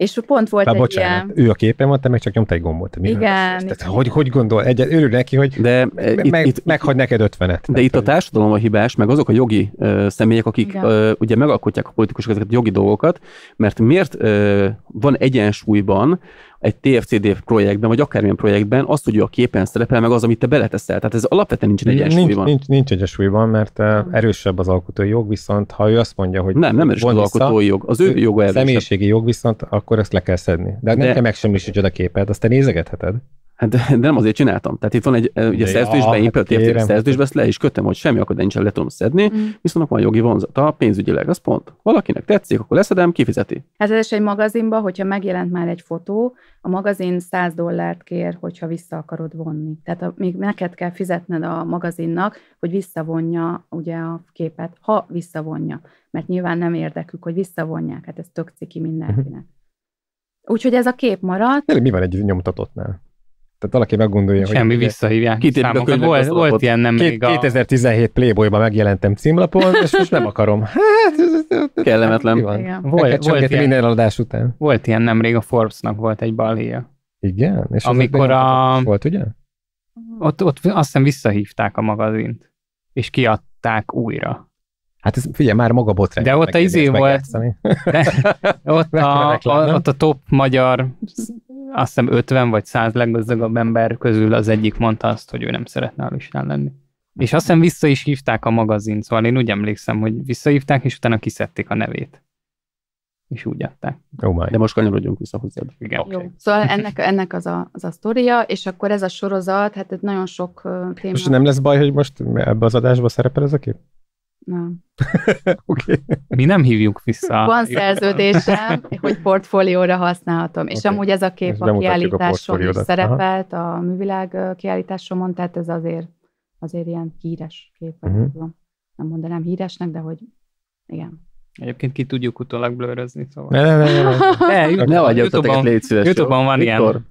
És pont volt Bár egy bocsánat, ilyen... ő a képen van, te meg csak nyomta egy gombot. Igen, igen. Tehát, hogy, hogy gondol? Egy, örül neki, hogy de me, eh, itt, meghagy itt, neked ötvenet. De itt hogy... a társadalom a hibás, meg azok a jogi uh, személyek, akik uh, ugye megalkotják a politikusok ezeket a jogi dolgokat, mert miért uh, van egyensúlyban egy TFCD projektben, vagy akármilyen projektben az, hogy a képen szerepel, meg az, amit te beleteszel. Tehát ez alapvetően nincs egyensúlyban. Nincs, nincs, nincs egyensúlyban, mert eh, erősebb az alkotói jog, viszont ha ő azt mondja, hogy. Nem, nem erős az alkotói jog, az ő, joga erősebb. Személyiségi jog viszont, akkor ezt le kell szedni. De, de... nekem kell sem a képet, azt te nézegetheted. Hát de, nem azért csináltam. Tehát itt van egy, e, ugye de szerződésben, hát én például érték szerződésben ezt le is kötöm, hogy semmi akadály nincsen, le tudom szedni, mm. viszont van jogi vonzata, pénzügyileg, az pont. Valakinek tetszik, akkor leszedem, kifizeti. Hát ez is egy magazinba, hogyha megjelent már egy fotó, a magazin 100 dollárt kér, hogyha vissza akarod vonni. Tehát a, még neked kell fizetned a magazinnak, hogy visszavonja ugye a képet, ha visszavonja. Mert nyilván nem érdekük, hogy visszavonják, hát ez tök ciki mindenkinek. Mhm. Úgyhogy ez a kép maradt. mi van egy nyomtatottnál? Tehát valaki meggondolja, Semmi hogy... Semmi visszahívják Kitérünk volt, volt ilyen nem Két, még a... 2017 playboy megjelentem címlapon, és most nem akarom. Hát, Kellemetlen. Volt, volt, volt ilyen, minden adás után. Volt ilyen nemrég a Forbes-nak volt egy balhéja. Igen? És Amikor a... Volt, ugye? Ott, ott azt hiszem visszahívták a magazint, és kiadták újra. Hát ez figyelj, már maga botrány. De ott a izé volt, de, ott, a, a, ott a top magyar azt hiszem 50 vagy 100 leggazdagabb ember közül az egyik mondta azt, hogy ő nem szeretne a listán lenni. És azt hiszem vissza is hívták a magazint, szóval én úgy emlékszem, hogy visszahívták, és utána kiszedték a nevét. És úgy adták. Oh De most kanyarodjunk vissza hozzá. Igen. Okay. Jó. Szóval ennek, ennek az, a, az a sztoria, és akkor ez a sorozat, hát ez nagyon sok téma. Most nem lesz baj, hogy most ebbe az adásba szerepel ez a kép? Nem. okay. Mi nem hívjuk vissza. Van szerződésem, hogy portfólióra használhatom. Okay. És amúgy ez a kép ez a kiállításon a szerepelt, Aha. a művilág kiállításomon, tehát ez azért, azért ilyen híres kép. Uh-huh. Nem mondanám híresnek, de hogy igen. Egyébként ki tudjuk utólag blőrözni, szóval. Ne, ne, ne, ne. ne, ne adj ötleteket, légy szíves. Youtube-on van ilyen.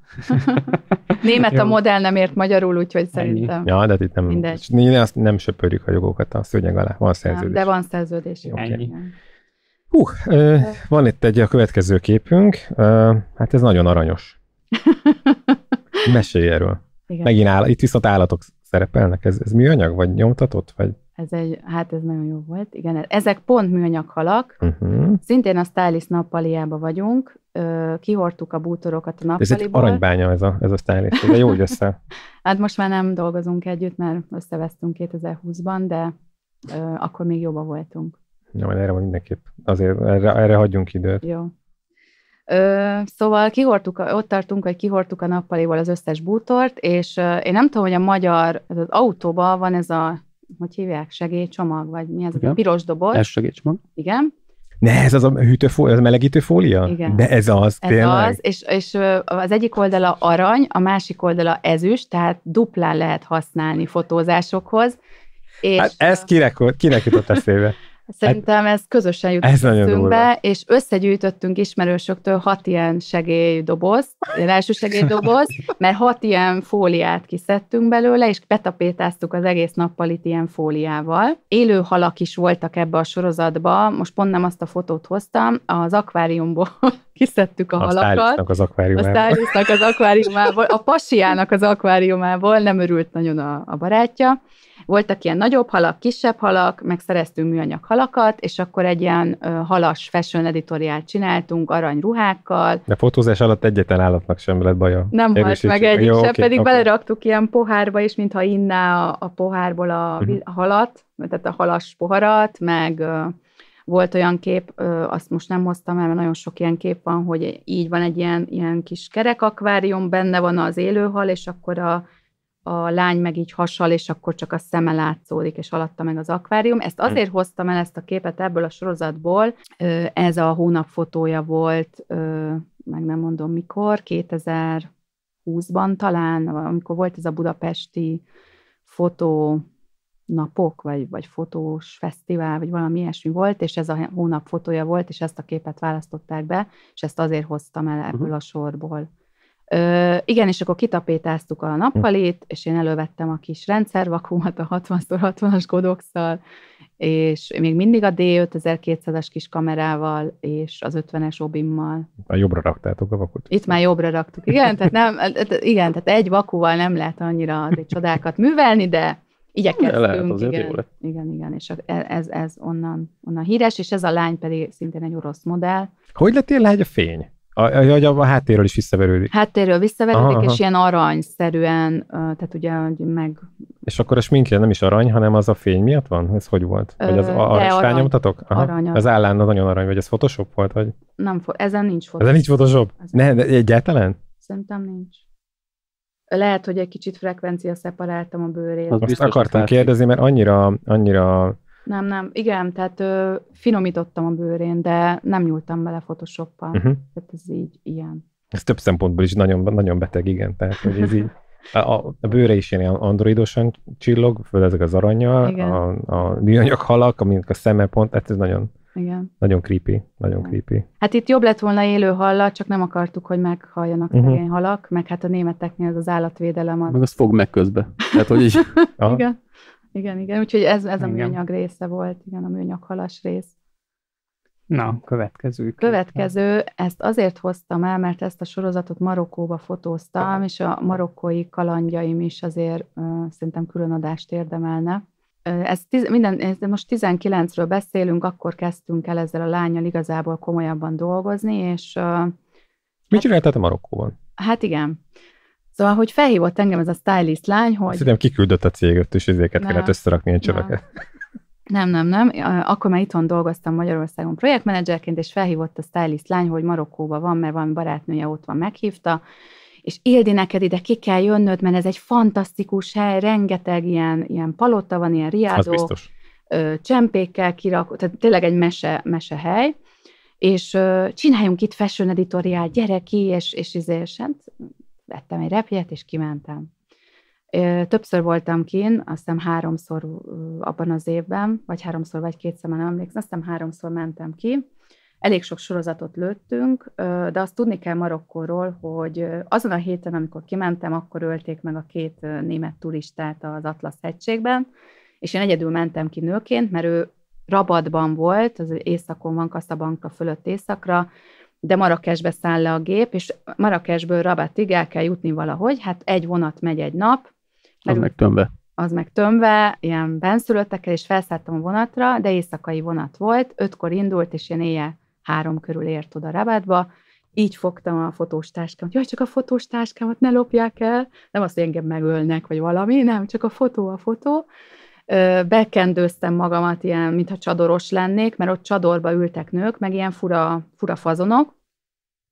Német a modell nem ért magyarul, úgyhogy szerintem. Ja, de hát itt nem, mindegy. Ne, azt nem söpörjük a jogokat a szőnyeg alá, van szerződés. Ja, de van szerződés. Jó, Ennyi. Hú, ö, van itt egy a következő képünk, Ö, hát ez nagyon aranyos. Mesélj erről. Igen. Megint áll, itt viszont állatok szerepelnek, ez, ez anyag vagy nyomtatott, vagy ez egy, hát ez nagyon jó volt. Igen, ezek pont műanyag halak. Uh-huh. Szintén a Stylis nappaliába vagyunk. Kihortuk a bútorokat a nappaliból. Ez egy aranybánya ez a, ez a Stylis. De jó, hogy össze. hát most már nem dolgozunk együtt, mert összevesztünk 2020-ban, de ö, akkor még jobban voltunk. Ja, erre van mindenképp. Azért erre, erre hagyjunk időt. Jó. Ö, szóval kihortuk, ott tartunk, hogy kihortuk a nappaliból az összes bútort, és ö, én nem tudom, hogy a magyar, az autóban van ez a hogy hívják, segélycsomag, vagy mi az Igen. a piros doboz. Ez segélycsomag. Igen. Ne, ez az a hűtőfólia, ez a fólia? Igen. De ez az, ez tényleg? az, és, és az egyik oldala arany, a másik oldala ezüst, tehát duplán lehet használni fotózásokhoz. És hát ez kinek, kinek jutott eszébe? Hát Szerintem ez közösen jutott be, és összegyűjtöttünk ismerősöktől hat ilyen segélydoboz, ilyen első segélydoboz, mert hat ilyen fóliát kiszedtünk belőle, és betapétáztuk az egész nappalit ilyen fóliával. Élő halak is voltak ebbe a sorozatba, most pont nem azt a fotót hoztam, az akváriumból kiszedtük a azt halakat. az akváriumából. Azt az akváriumából. A pasiának az akváriumából nem örült nagyon a, a barátja, voltak ilyen nagyobb halak, kisebb halak, meg szereztünk műanyag halakat, és akkor egy ilyen halas fashion editoriált csináltunk aranyruhákkal. De fotózás alatt egyetlen állatnak sem lett baja. Nem halt meg egyik Jó, sem, okay, pedig okay. beleraktuk ilyen pohárba is, mintha inná a, a pohárból a, uh-huh. a halat, tehát a halas poharat, meg volt olyan kép, azt most nem hoztam el, mert nagyon sok ilyen kép van, hogy így van egy ilyen, ilyen kis akvárium, benne van az élőhal, és akkor a a lány meg így hasal, és akkor csak a szeme látszódik, és alatta meg az akvárium. Ezt azért hoztam el ezt a képet ebből a sorozatból, ez a hónap fotója volt, meg nem mondom mikor, 2020-ban talán, amikor volt ez a budapesti fotó napok, vagy, vagy fotós fesztivál, vagy valami ilyesmi volt, és ez a hónap fotója volt, és ezt a képet választották be, és ezt azért hoztam el ebből uh-huh. a sorból. Ö, igen, és akkor kitapétáztuk a nappalit, és én elővettem a kis rendszervakumot a 60x60-as kodokszal, és még mindig a D5200-as kis kamerával, és az 50-es obimmal. A jobbra raktátok a vakut? Itt már jobbra raktuk, igen, tehát, nem, igen, tehát egy vakuval nem lehet annyira azért csodákat művelni, de igyekeztünk. Lehet, azért igen, jó lett. igen, igen, és e, ez, ez onnan, onnan híres, és ez a lány pedig szintén egy orosz modell. Hogy lettél lágy a fény? A, a, a, a háttérről is visszaverődik. Háttérről visszaverődik, aha, és ilyen aranyszerűen, tehát ugye meg... És akkor a sminkje nem is arany, hanem az a fény miatt van? Ez hogy volt? Vagy az arany, arany. rányomtatok? Aha. Arany, arany. Az állán nagyon arany, vagy ez Photoshop volt? Vagy? Nem, fo, ezen nincs Photoshop. Ezen nincs Photoshop? Ezen. Ne, egyáltalán? Szerintem nincs. Lehet, hogy egy kicsit frekvencia szeparáltam a bőrét. Azt akartam kérdezni, mert annyira, annyira nem, nem, igen, tehát ö, finomítottam a bőrén, de nem nyúltam bele photoshoppal. Uh-huh. Mhm. Tehát ez így ilyen. Ez több szempontból is nagyon, nagyon beteg, igen. Tehát, hogy ez így, a, a bőre is ilyen androidosan csillog, főleg ezek az aranyjal, igen. a, a halak, aminek a szeme pont, tehát ez nagyon, igen. Nagyon creepy, nagyon Igen. creepy. Hát itt jobb lett volna élő hallat, csak nem akartuk, hogy meghalljanak uh-huh. Mhm. halak, meg hát a németeknél az, az állatvédelem az... Meg az fog meg közbe. Tehát, hogy is... Igen igen, igen. Úgyhogy ez, ez a igen. műanyag része volt, igen, a műanyag halas rész. Na, következő. Következő, ezt azért hoztam el, mert ezt a sorozatot Marokkóba fotóztam, és a marokkói kalandjaim is azért uh, szerintem külön adást érdemelne. Uh, ez tiz, minden, ez most 19-ről beszélünk, akkor kezdtünk el ezzel a lányal igazából komolyabban dolgozni, és... Uh, Mit hát, csináltál a Marokkóban? Hát igen. Szóval, hogy felhívott engem ez a stylist lány, hogy... Szerintem kiküldött a cég, és ezeket kellett összerakni egy csöveket. Nem. nem, nem, Akkor már itthon dolgoztam Magyarországon projektmenedzserként, és felhívott a stylist lány, hogy marokkóba van, mert valami barátnője ott van, meghívta, és Ildi, neked ide ki kell jönnöd, mert ez egy fantasztikus hely, rengeteg ilyen, ilyen palotta van, ilyen riádó, csempékkel kirakó, tehát tényleg egy mese, mese hely, és ö, csináljunk itt fashion editoriál, gyere ki, és, és, izé, és, és hát vettem egy repjét, és kimentem. Többször voltam kín, azt hiszem háromszor abban az évben, vagy háromszor, vagy kétszer, nem emlékszem, azt hiszem háromszor mentem ki. Elég sok sorozatot lőttünk, de azt tudni kell Marokkóról, hogy azon a héten, amikor kimentem, akkor ölték meg a két német turistát az Atlasz hegységben, és én egyedül mentem ki nőként, mert ő Rabatban volt, az északon van, Kaszabanka fölött északra, de Marrakesbe száll le a gép, és Marrakesből Rabatig el kell jutni valahogy, hát egy vonat megy egy nap. Az meg tömbe. Az meg tömve, ilyen benszülöttekkel, és felszálltam a vonatra, de éjszakai vonat volt, ötkor indult, és én éjjel három körül ért oda Rabatba, így fogtam a fotós táskámat. Jaj, csak a fotós táskámat ne lopják el. Nem azt, hogy engem megölnek, vagy valami, nem, csak a fotó a fotó bekendőztem magamat, ilyen, mintha csadoros lennék, mert ott csadorba ültek nők, meg ilyen fura, fura fazonok,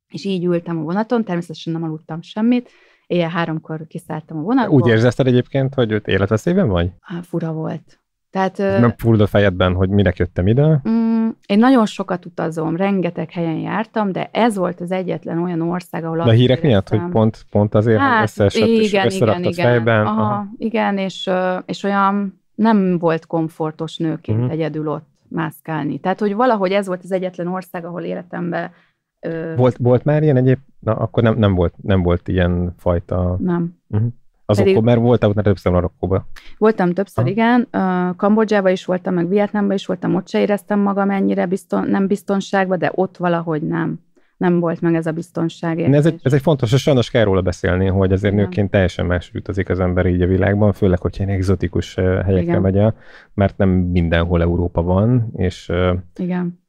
és így ültem a vonaton, természetesen nem aludtam semmit, éjjel háromkor kiszálltam a vonatból. Úgy érzezted egyébként, hogy őt életveszélyben vagy? Há, fura volt. Tehát, nem fúld a fejedben, hogy mire jöttem ide? Mm, én nagyon sokat utazom, rengeteg helyen jártam, de ez volt az egyetlen olyan ország, ahol... De a hírek éreztem. miatt, hogy pont, pont azért hát, összeesett igen, és igen, igen. fejben? Aha, aha. Igen, és, és olyan nem volt komfortos nőként uh-huh. egyedül ott mászkálni. Tehát, hogy valahogy ez volt az egyetlen ország, ahol életemben... Ö... Volt, volt már ilyen egyéb? Na, akkor nem, nem, volt, nem volt ilyen fajta... Nem. Uh-huh. Mhm. Azokon, Pedig... mert voltál utána többször Marokkóban. Voltam többször, Aha. igen. Uh, Kambodzsában is voltam, meg Vietnámban is voltam, ott se éreztem magam ennyire bizton, nem biztonságban, de ott valahogy nem nem volt meg ez a biztonság. Ez egy, ez egy fontos, és sajnos kell róla beszélni, hogy azért Igen. nőként teljesen más utazik az ember így a világban, főleg, hogyha ilyen egzotikus eh, helyekre Igen. megy el, mert nem mindenhol Európa van, és eh, Igen.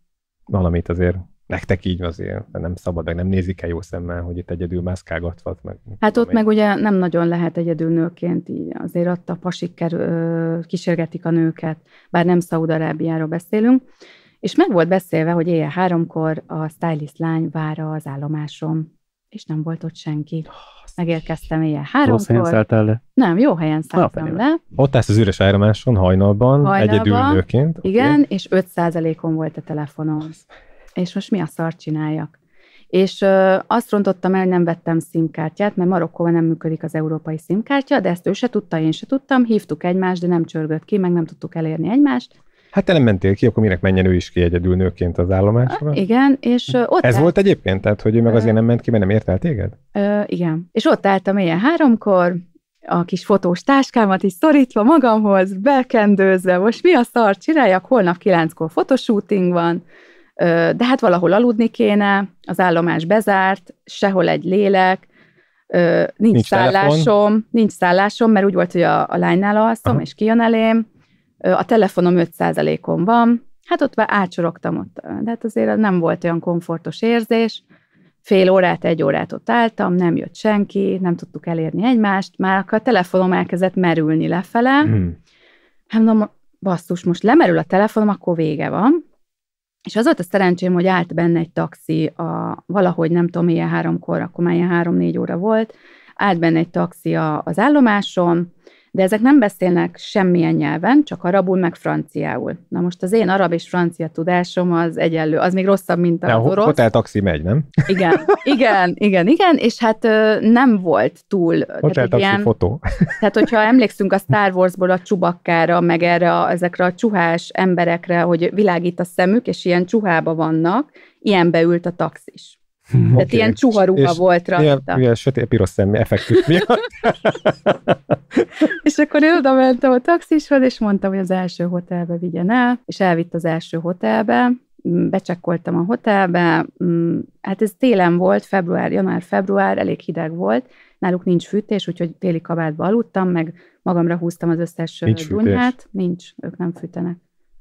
valamit azért nektek így azért nem szabad, meg nem nézik el jó szemmel, hogy itt egyedül mászkálgatva. Meg, hát ott én. meg ugye nem nagyon lehet egyedül nőként, így azért ott a pasik kísérgetik a nőket, bár nem Szaúd-Arábiáról beszélünk. És meg volt beszélve, hogy éjjel háromkor a stylist lány vár az állomásom, és nem volt ott senki. Megérkeztem éjjel háromkor. Rossz helyen szálltál le? Nem, jó helyen szálltam le. Ott állsz az üres állomáson hajnalban, hajnalban egyedül nőként. Igen, okay. és 5%-on volt a telefonom. És most mi a szar csináljak? És ö, azt rontottam el, hogy nem vettem szimkártyát, mert Marokkóban nem működik az európai szimkártya, de ezt ő se tudta, én se tudtam, hívtuk egymást, de nem csörgött ki, meg nem tudtuk elérni egymást. Hát te nem mentél ki, akkor minek menjen ő is ki egyedül nőként az állomásra? Igen, és ott Ez állt... volt egyébként? Tehát, hogy ő meg azért nem ment ki, mert nem ért el téged? Ö, igen. És ott álltam ilyen háromkor, a kis fotós táskámat is szorítva magamhoz, bekendőzve. most mi a szar csináljak, holnap kilenckor fotoshooting van, de hát valahol aludni kéne, az állomás bezárt, sehol egy lélek, nincs, nincs szállásom, telefon. nincs szállásom, mert úgy volt, hogy a, a lánynál alszom, Aha. és kijön elém, a telefonom 5%-on van, hát ott már átsorogtam ott, de hát azért nem volt olyan komfortos érzés, fél órát, egy órát ott álltam, nem jött senki, nem tudtuk elérni egymást, már akkor a telefonom elkezdett merülni lefele, hmm. hát mondom, basszus, most lemerül a telefonom, akkor vége van, és az volt a szerencsém, hogy állt benne egy taxi, a, valahogy nem tudom, ilyen háromkor, akkor már ilyen három-négy óra volt, állt benne egy taxi a, az állomáson, de ezek nem beszélnek semmilyen nyelven, csak arabul meg franciául. Na most az én arab és francia tudásom az egyenlő, az még rosszabb, mint a orosz. Hotel taxi megy, nem? Igen, igen, igen, igen, és hát nem volt túl. Hotel taxi ilyen, fotó. Tehát, hogyha emlékszünk a Star Warsból a csubakkára, meg erre a, ezekre a csuhás emberekre, hogy világít a szemük, és ilyen csuhába vannak, ilyenbe ült a taxis. Hmm. Tehát okay. ilyen csuharuha volt rajta. Ilyen, ilyen sötét piros szemmi effektus miatt. és akkor én oda mentem a taxishoz, és mondtam, hogy az első hotelbe vigyen el, és elvitt az első hotelbe, mm, becsekkoltam a hotelbe, mm, hát ez télen volt, február, január-február, elég hideg volt, náluk nincs fűtés, úgyhogy téli kabátba aludtam, meg magamra húztam az összes nincs fűtés. nincs, ők nem fűtenek.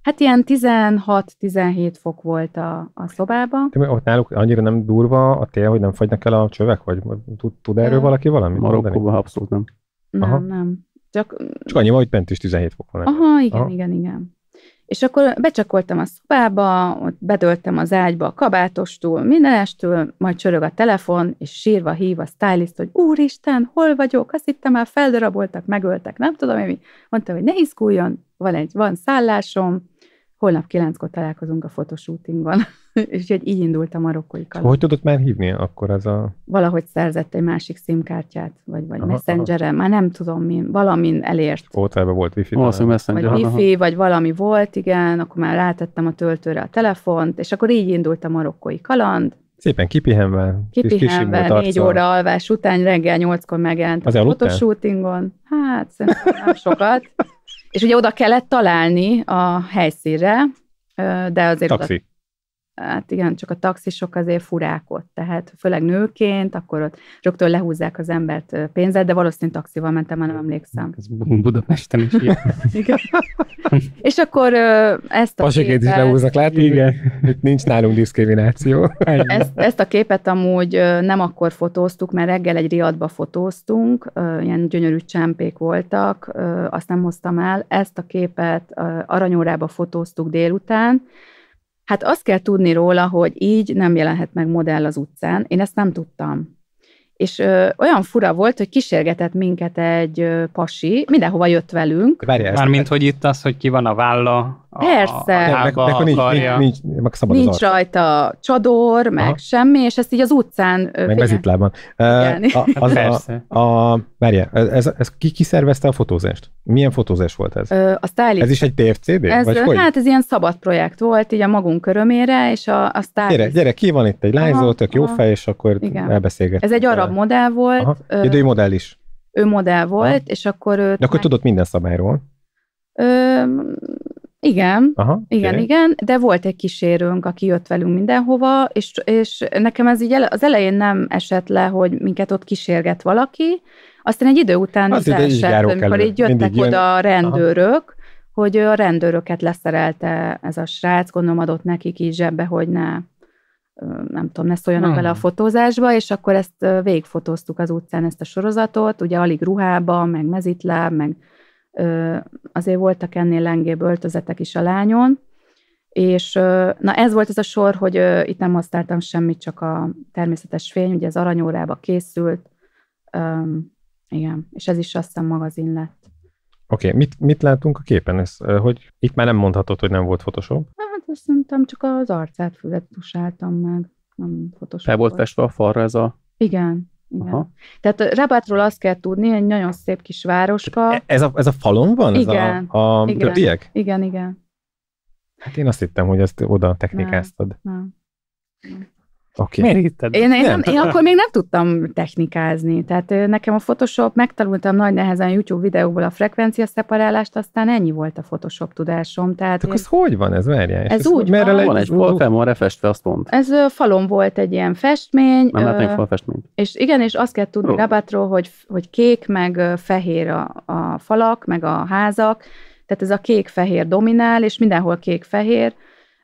Hát ilyen 16-17 fok volt a, a szobában. Ott náluk annyira nem durva a tél, hogy nem fagynak el a csövek? Vagy tud, tud erről valaki valamit Marokkóban abszolút nem. Nem, Aha. nem. Csak, Csak annyi van, hogy bent is 17 fok van. Aha, igen, Aha. igen, igen. És akkor becsakoltam a szobába, ott bedöltem az ágyba a kabátostól, mindenestől, majd csörög a telefon, és sírva hív a stylist, hogy úristen, hol vagyok, azt hittem már feldaraboltak, megöltek, nem tudom én mi. Mondtam, hogy ne izguljon, van egy, van szállásom, holnap kilenckor találkozunk a fotoshootingon. és hogy így indult a marokkói kaland. Hogy tudott már hívni akkor ez a... Valahogy szerzett egy másik szimkártyát, vagy, vagy aha, már nem tudom min, valamin elért. Ótelben volt wifi. messenger. Vagy wifi, aha. vagy valami volt, igen, akkor már rátettem a töltőre a telefont, és akkor így indult a marokkói kaland. Szépen kipihenve, kipihenve, kis négy óra alvás után reggel nyolckor megjelent az a fotoshootingon. Hát, szerintem nem sokat. És ugye oda kellett találni a helyszínre, de azért... Taxi. Oda, hát igen, csak a taxisok azért furák ott, tehát főleg nőként, akkor ott rögtön lehúzzák az embert pénzzel, de valószínűleg taxival mentem, már nem emlékszem. Ez Budapesten is ilyen. igen. És akkor ezt a Pasikét képet... is lehúznak, lehet Igen. Itt nincs nálunk diszkrimináció. ezt, ezt a képet amúgy nem akkor fotóztuk, mert reggel egy riadba fotóztunk, ilyen gyönyörű csempék voltak, azt nem hoztam el. Ezt a képet aranyórába fotóztuk délután, Hát azt kell tudni róla, hogy így nem jelenhet meg modell az utcán. Én ezt nem tudtam. És ö, olyan fura volt, hogy kísérgetett minket egy ö, pasi, mindenhova jött velünk. Várjál, Mármint, hogy itt az, hogy ki van a válla, Persze. A, a meg, nincs, nincs, nincs, meg szabad nincs rajta csador, meg Aha. semmi, és ezt így az utcán... Meg figyel... itt Uh, a, A, a, várja, ez, ez, ez ki, ki szervezte a fotózást? Milyen fotózás volt ez? a stylist. Ez is egy TFCD? Ez, vagy hogy? Hát ez ilyen szabad projekt volt, így a magunk körömére, és a, a stylist. Gyere, gyere, ki van itt egy lányzó, tök jó fej, és akkor elbeszélget. Ez egy arab modell volt. Idői modell is. Ő modell volt, aha. és akkor De akkor meg... tudott minden szabályról. Ö, igen, Aha, igen, okay. igen, de volt egy kísérőnk, aki jött velünk mindenhova, és, és nekem ez így ele, az elején nem esett le, hogy minket ott kísérget valaki, aztán egy idő után hát az esett, amikor elő. így jöttek Mindig oda a rendőrök, Aha. hogy a rendőröket leszerelte ez a srác, gondolom adott nekik így zsebbe, hogy ne nem tudom, ne szóljanak hmm. bele a fotózásba, és akkor ezt végigfotóztuk az utcán ezt a sorozatot, ugye alig ruhába, meg mezitláb, meg azért voltak ennél lengébb öltözetek is a lányon, és na ez volt ez a sor, hogy itt nem használtam semmit, csak a természetes fény, ugye az aranyórába készült, igen, és ez is aztán magazin lett. Oké, okay. mit, mit látunk a képen? Ez, hogy itt már nem mondhatod, hogy nem volt Photoshop? Hát azt mondtam, csak az arcát fületusáltam meg, nem Photoshop. Fel volt festve a falra ez a... Igen, igen. Aha. Tehát Rabátról azt kell tudni, egy nagyon szép kis városka. E, ez a, ez a falon van? Igen. Ez a, a igen. Igen, igen. Hát én azt hittem, hogy ezt oda technikáztad. Nem. nem. Okay. Miért hitted? Én, én, nem, én akkor még nem tudtam technikázni. Tehát nekem a Photoshop, megtanultam nagy nehezen YouTube videókból a frekvencia szeparálást, aztán ennyi volt a Photoshop tudásom. Tehát én... ez hogy van ez, Merjen? Ez, ez úgy merre van. Van egy fal, fel van refestve, azt mond. Ez uh, falon volt egy ilyen festmény. Nem látnék falfestményt. És igen, és azt kell tudni oh. Rabatról, hogy, hogy kék, meg fehér a, a falak, meg a házak. Tehát ez a kék-fehér dominál, és mindenhol kék-fehér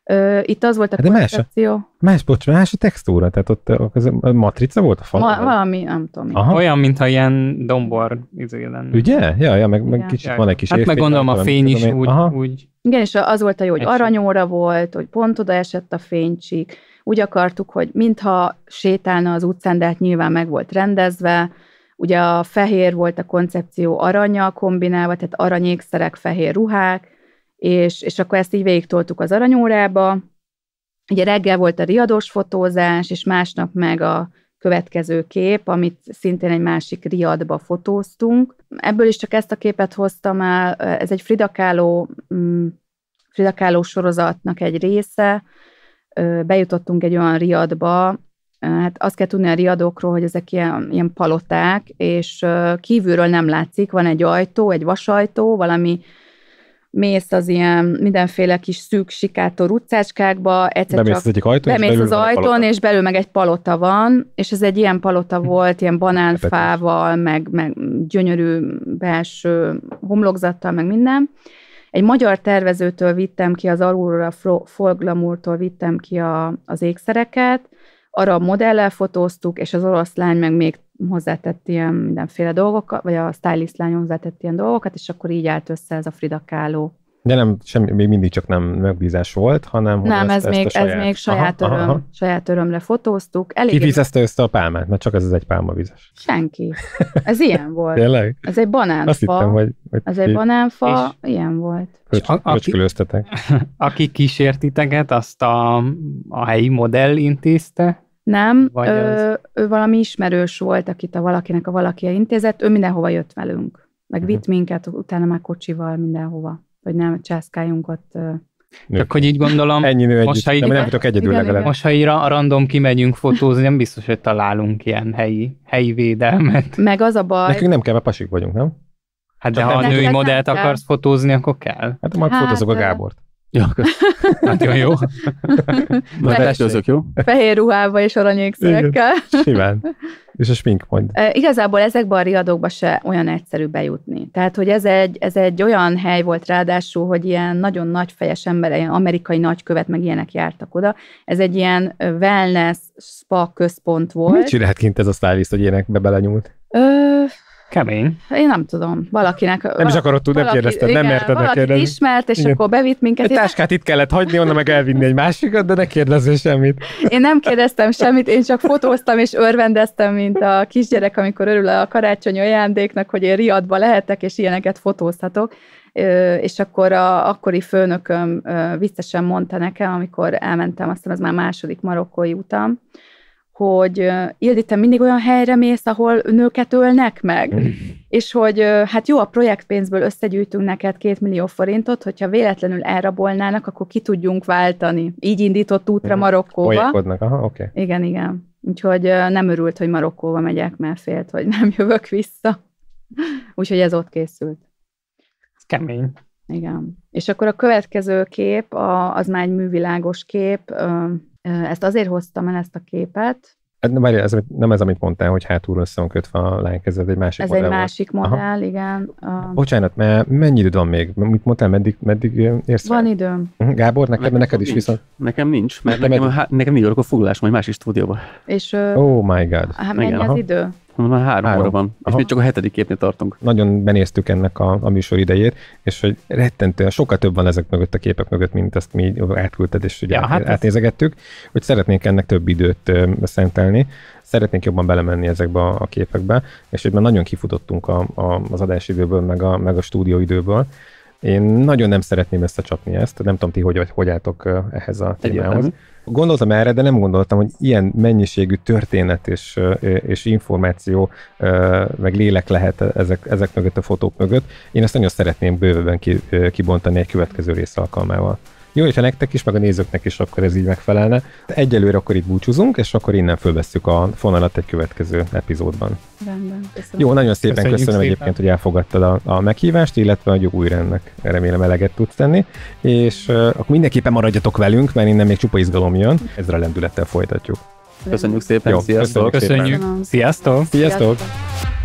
Ö, itt az volt a hát koncepció. Más, a, más, bocs, más a textúra, tehát ott a, a matrica volt a fal? Ma, valami, nem tudom. Aha. Olyan, mintha ilyen dombor izé lenne. Ugye? Ja, ja, meg, meg kicsit ja, van egy kis Hát érték, meg gondolom a fény is úgy, Aha. úgy. Igen, és az volt a jó, hogy Egység. aranyóra volt, hogy pont oda esett a fénycsík. Úgy akartuk, hogy mintha sétálna az utcán, de hát nyilván meg volt rendezve. Ugye a fehér volt a koncepció aranya kombinálva, tehát aranyékszerek, fehér ruhák, és, és akkor ezt így végig toltuk az aranyórába. Ugye reggel volt a riadós fotózás, és másnap meg a következő kép, amit szintén egy másik riadba fotóztunk. Ebből is csak ezt a képet hoztam el, ez egy Frida Kahlo, mm, Frida Kahlo sorozatnak egy része, bejutottunk egy olyan riadba, hát azt kell tudni a riadokról, hogy ezek ilyen, ilyen paloták, és kívülről nem látszik, van egy ajtó, egy vasajtó, valami mész az ilyen mindenféle kis szűk sikátor utcácskákba, egyszer bemész csak az egyik ajtón, bemész az ajtón, és belül meg egy palota van, és ez egy ilyen palota hm. volt, ilyen banánfával, meg, meg gyönyörű belső homlokzattal, meg minden. Egy magyar tervezőtől vittem ki, az Aurora Folglamurtól vittem ki a, az ékszereket, arab a modellel fotóztuk, és az orosz lány meg még hozzátett ilyen mindenféle dolgokat, vagy a stylist lány hozzátett ilyen dolgokat, és akkor így állt össze ez a Frida Kahlo de nem, semmi, még mindig csak nem megbízás volt, hanem... Nem, ez, ezt, még, ezt saját... ez még saját, aha, öröm, aha. saját örömre fotóztuk. Elég... Ki vizezte össze a pálmát? Mert csak ez az egy vizes. Senki. Ez ilyen volt. Tényleg? Ez egy banánfa. Azt hittem, hogy... hogy ez egy banánfa, és... ilyen volt. Höcskülöztetek. Aki, aki kísértiteket, azt a, a helyi modell intézte? Nem, Vagy ö, az... ő valami ismerős volt, akit a valakinek a valaki intézett, ő mindenhova jött velünk. Meg mhm. vitt uh-huh. minket utána már kocsival mindenhova hogy nem császkáljunk ott Csak hogy így gondolom, Ennyi nő most, ha így, nem, nem egyedül igen, igen. Most, ha így a random kimegyünk fotózni, nem biztos, hogy találunk ilyen helyi, helyi védelmet. Meg az a baj... Nekünk nem kell, mert pasik vagyunk, nem? Hát Csak de ha a női modellt akarsz fotózni, akkor kell. Hát majd hát, fotózok a Gábort. Ja, nagyon jó. Na, hát festőzök, jó? Fehér ruhába és aranyékszerekkel. Simán. És a smink majd. E, igazából ezekben a riadókba se olyan egyszerű bejutni. Tehát, hogy ez egy, ez egy olyan hely volt ráadásul, hogy ilyen nagyon nagyfejes emberek, ilyen amerikai nagykövet, meg ilyenek jártak oda. Ez egy ilyen wellness spa központ volt. Mit csinált kint ez a stylist, hogy ilyenekbe belenyúlt? Ö, Kemény. Én nem tudom, valakinek... Nem valaki, is akarod tudni, nem kérdezted, igen, nem érted a kérdezni. ismert, és igen. akkor bevitt minket. Egy táskát itt kellett hagyni, onnan meg elvinni egy másikat, de ne kérdezzél semmit. Én nem kérdeztem semmit, én csak fotóztam és örvendeztem, mint a kisgyerek, amikor örül a karácsonyi ajándéknak, hogy én riadba lehetek, és ilyeneket fotózhatok. És akkor a akkori főnököm viccesen mondta nekem, amikor elmentem, aztán az már második marokkói utam, hogy Ildi, te mindig olyan helyre mész, ahol nőket ölnek meg, mm. és hogy hát jó, a projektpénzből összegyűjtünk neked két millió forintot, hogyha véletlenül elrabolnának, akkor ki tudjunk váltani. Így indított útra mm. Marokkóba. Olyakodnak, aha, oké. Okay. Igen, igen. Úgyhogy nem örült, hogy Marokkóba megyek, mert félt, hogy nem jövök vissza. Úgyhogy ez ott készült. Ez kemény. Igen. És akkor a következő kép, az már egy művilágos kép, ezt azért hoztam el ezt a képet. Hát várj, ez nem ez, amit mondtál, hogy hátul össze van kötve a lánk, ez egy másik ez modell. Ez egy másik volt. modell, Aha. igen. A... Bocsánat, mert mennyi időd van még? Mit mondtál, meddig, meddig érsz? Van rá? időm. Mhm, Gábor, neked, nekem neked is nincs. viszont? Nekem nincs, mert nekem, nekem, hát, nekem New a foglalás, majd másik stúdióban. És, oh my god. Hát mennyi igen, az aha. idő? Mondom, már három, három. óra van, Aha. és még csak a hetedik képnél tartunk. Nagyon benéztük ennek a, a műsor idejét, és hogy rettentően sokkal több van ezek mögött a képek mögött, mint azt mi átküldted, és ugye ja, hát átnézegettük, ez... hogy szeretnénk ennek több időt szentelni, szeretnénk jobban belemenni ezekbe a, a képekbe, és hogy már nagyon kifutottunk a, a, az adásidőből, meg a, meg a stúdióidőből, én nagyon nem szeretném összecsapni ezt, nem tudom ti, hogy, vagy, hogy álltok ehhez a témához. Gondoltam erre, de nem gondoltam, hogy ilyen mennyiségű történet és, és információ, meg lélek lehet ezek, ezek mögött a fotók mögött. Én ezt nagyon szeretném bővebben kibontani egy következő rész alkalmával. Jó, hogyha nektek is, meg a nézőknek is akkor ez így megfelelne. Egyelőre akkor itt búcsúzunk, és akkor innen fölvesztük a fonalat egy következő epizódban. Rendben, Jó, nagyon szépen Köszönjük köszönöm szépen. egyébként, hogy elfogadtad a, a meghívást, illetve hogy újra ennek remélem eleget tudsz tenni, és uh, akkor mindenképpen maradjatok velünk, mert innen még csupa izgalom jön, ezzel a lendülettel folytatjuk. Köszönjük szépen, Jó, sziasztok! Köszönjük, köszönjük. Szépen. Sziasztok! Sziasztok! sziasztok.